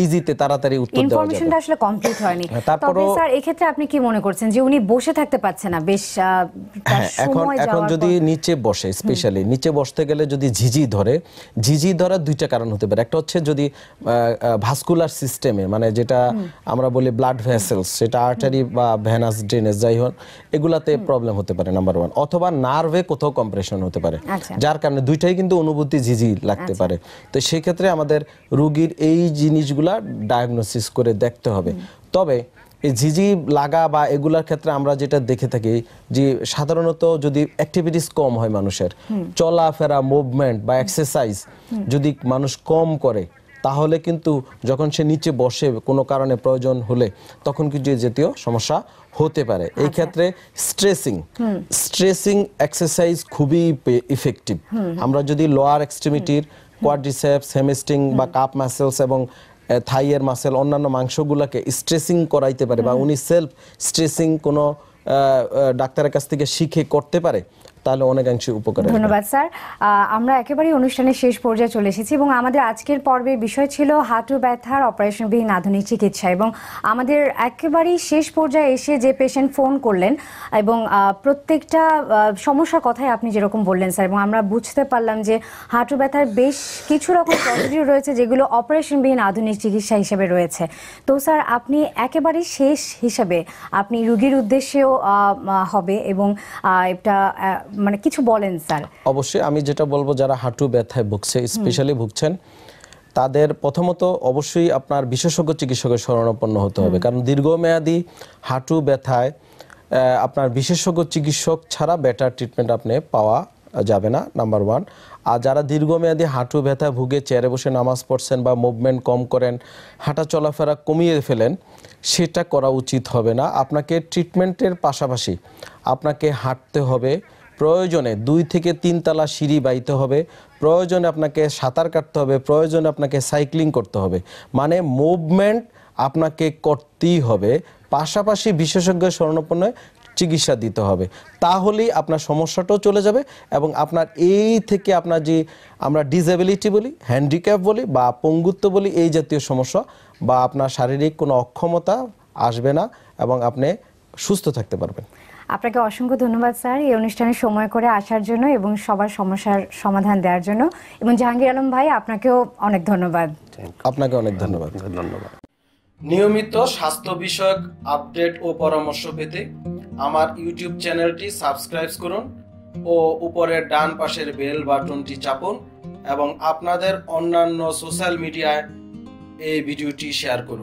ইজিতে তাড়াতাড়ি উত্তর দেওয়া যাবে ইনফরমেশনটা আসলে কমপ্লিট হয়নি হ্যাঁ, স্যার এই ক্ষেত্রে আপনি কি মনে করছেন যে উনি বসে থাকতে পারছে না বেশ এখন এখন যদি নিচে বসে স্পেশালি নিচে বসতে গেলে যদি ঝিঝি ধরে ঝিঝি ধরার দুইটা কারণ হতে পারে একটা হচ্ছে যদি ভাস্কুলার সিস্টেমে মানে যেটা আমরা বলি ব্লাড ভেসেলস সেটা আর্টারি বা ভ্যানাস ড্রেনেজ যাই হোক এগুলাতে প্রবলেম হতে পারে নাম্বার ওয়ান অথবা নার্ভে কোথাও কম্প্রেশন হতে পারে আচ্ছা। যার কারণে দুইটাই কিন্তু অনুভূতি ঝিঝি লাগতে আচ্ছা। পারে তো সেক্ষেত্রে আমাদের রুগীর এই জিনিসগুলা ডায়াগনোসিস করে দেখতে হবে তবে এই ঝিঝি লাগা বা এগুলার ক্ষেত্রে আমরা যেটা দেখে থাকি যে সাধারণত যদি অ্যাক্টিভিটিস কম হয় মানুষের চলাফেরা মুভমেন্ট বা এক্সারসাইজ যদি মানুষ কম করে তাহলে কিন্তু যখন সে নিচে বসে কোনো কারণে প্রয়োজন হলে তখন কিন্তু এই জাতীয় সমস্যা হতে পারে এই আচ্ছা। ক্ষেত্রে স্ট্রেসিং স্ট্রেসিং এক্সারসাইজ খুবই ইফেক্টিভ আমরা যদি লোয়ার এক্সট্রিমিটির কোয়াড্রিসেপস হেমিস্টিং বা কাপ মাসেলস এবং থাইয়ের মাসেল অন্যান্য মাংসগুলোকে স্ট্রেসিং করাইতে পারে বা উনি সেলফ স্ট্রেসিং কোনো ডাক্তারের কাছ থেকে শিখে করতে পারে তাহলে অনেকাংশে উপকার ধন্যবাদ স্যার আমরা একেবারে অনুষ্ঠানের শেষ পর্যায়ে চলে এসেছি এবং আমাদের আজকের পর্বের বিষয় ছিল হাঁটু ব্যথার অপারেশনবিহীন আধুনিক চিকিৎসা এবং আমাদের একেবারেই শেষ পর্যায়ে এসে যে পেশেন্ট ফোন করলেন এবং প্রত্যেকটা সমস্যার কথাই আপনি যেরকম বললেন স্যার এবং আমরা বুঝতে পারলাম যে হাঁটু ব্যথার বেশ কিছু রকম পদ্ধতি রয়েছে যেগুলো অপারেশনবিহীন আধুনিক চিকিৎসা হিসেবে রয়েছে তো স্যার আপনি একেবারে শেষ হিসাবে আপনি রুগীর উদ্দেশ্যেও হবে এবং এটা মানে কিছু বলেন স্যার অবশ্যই আমি যেটা বলবো যারা হাঁটু ব্যথায় ভুগছে স্পেশালি ভুগছেন তাদের প্রথমত অবশ্যই আপনার বিশেষজ্ঞ চিকিৎসকের শরণাপন্ন হতে হবে কারণ দীর্ঘমেয়াদী হাঁটু ব্যথায় আপনার বিশেষজ্ঞ চিকিৎসক ছাড়া বেটার ট্রিটমেন্ট আপনি পাওয়া যাবে না নাম্বার ওয়ান আর যারা দীর্ঘমেয়াদী হাঁটু ব্যথায় ভুগে চেয়ারে বসে নামাজ পড়ছেন বা মুভমেন্ট কম করেন হাঁটা চলাফেরা কমিয়ে ফেলেন সেটা করা উচিত হবে না আপনাকে ট্রিটমেন্টের পাশাপাশি আপনাকে হাঁটতে হবে প্রয়োজনে দুই থেকে তিন তালা সিঁড়ি বাইতে হবে প্রয়োজনে আপনাকে সাঁতার কাটতে হবে প্রয়োজনে আপনাকে সাইক্লিং করতে হবে মানে মুভমেন্ট আপনাকে করতেই হবে পাশাপাশি বিশেষজ্ঞ স্বর্ণপণ্য চিকিৎসা দিতে হবে তাহলেই আপনার সমস্যাটাও চলে যাবে এবং আপনার এই থেকে আপনার যে আমরা ডিসেবিলিটি বলি হ্যান্ডিক্যাপ বলি বা পঙ্গুত্ব বলি এই জাতীয় সমস্যা বা আপনার শারীরিক কোনো অক্ষমতা আসবে না এবং আপনি সুস্থ থাকতে পারবেন আপনাকে অসংখ্য ধন্যবাদ স্যার এই অনুষ্ঠানে সময় করে আসার জন্য এবং সবার সমস্যার সমাধান দেওয়ার জন্য এবং জাহাঙ্গীর আলম ভাই আপনাকেও অনেক ধন্যবাদ আপনাকে অনেক ধন্যবাদ ধন্যবাদ নিয়মিত স্বাস্থ্য বিষয়ক আপডেট ও পরামর্শ পেতে আমার ইউটিউব চ্যানেলটি সাবস্ক্রাইব করুন ও উপরের ডান পাশের বেল বাটনটি চাপুন এবং আপনাদের অন্যান্য সোশ্যাল মিডিয়ায় এই ভিডিওটি শেয়ার করুন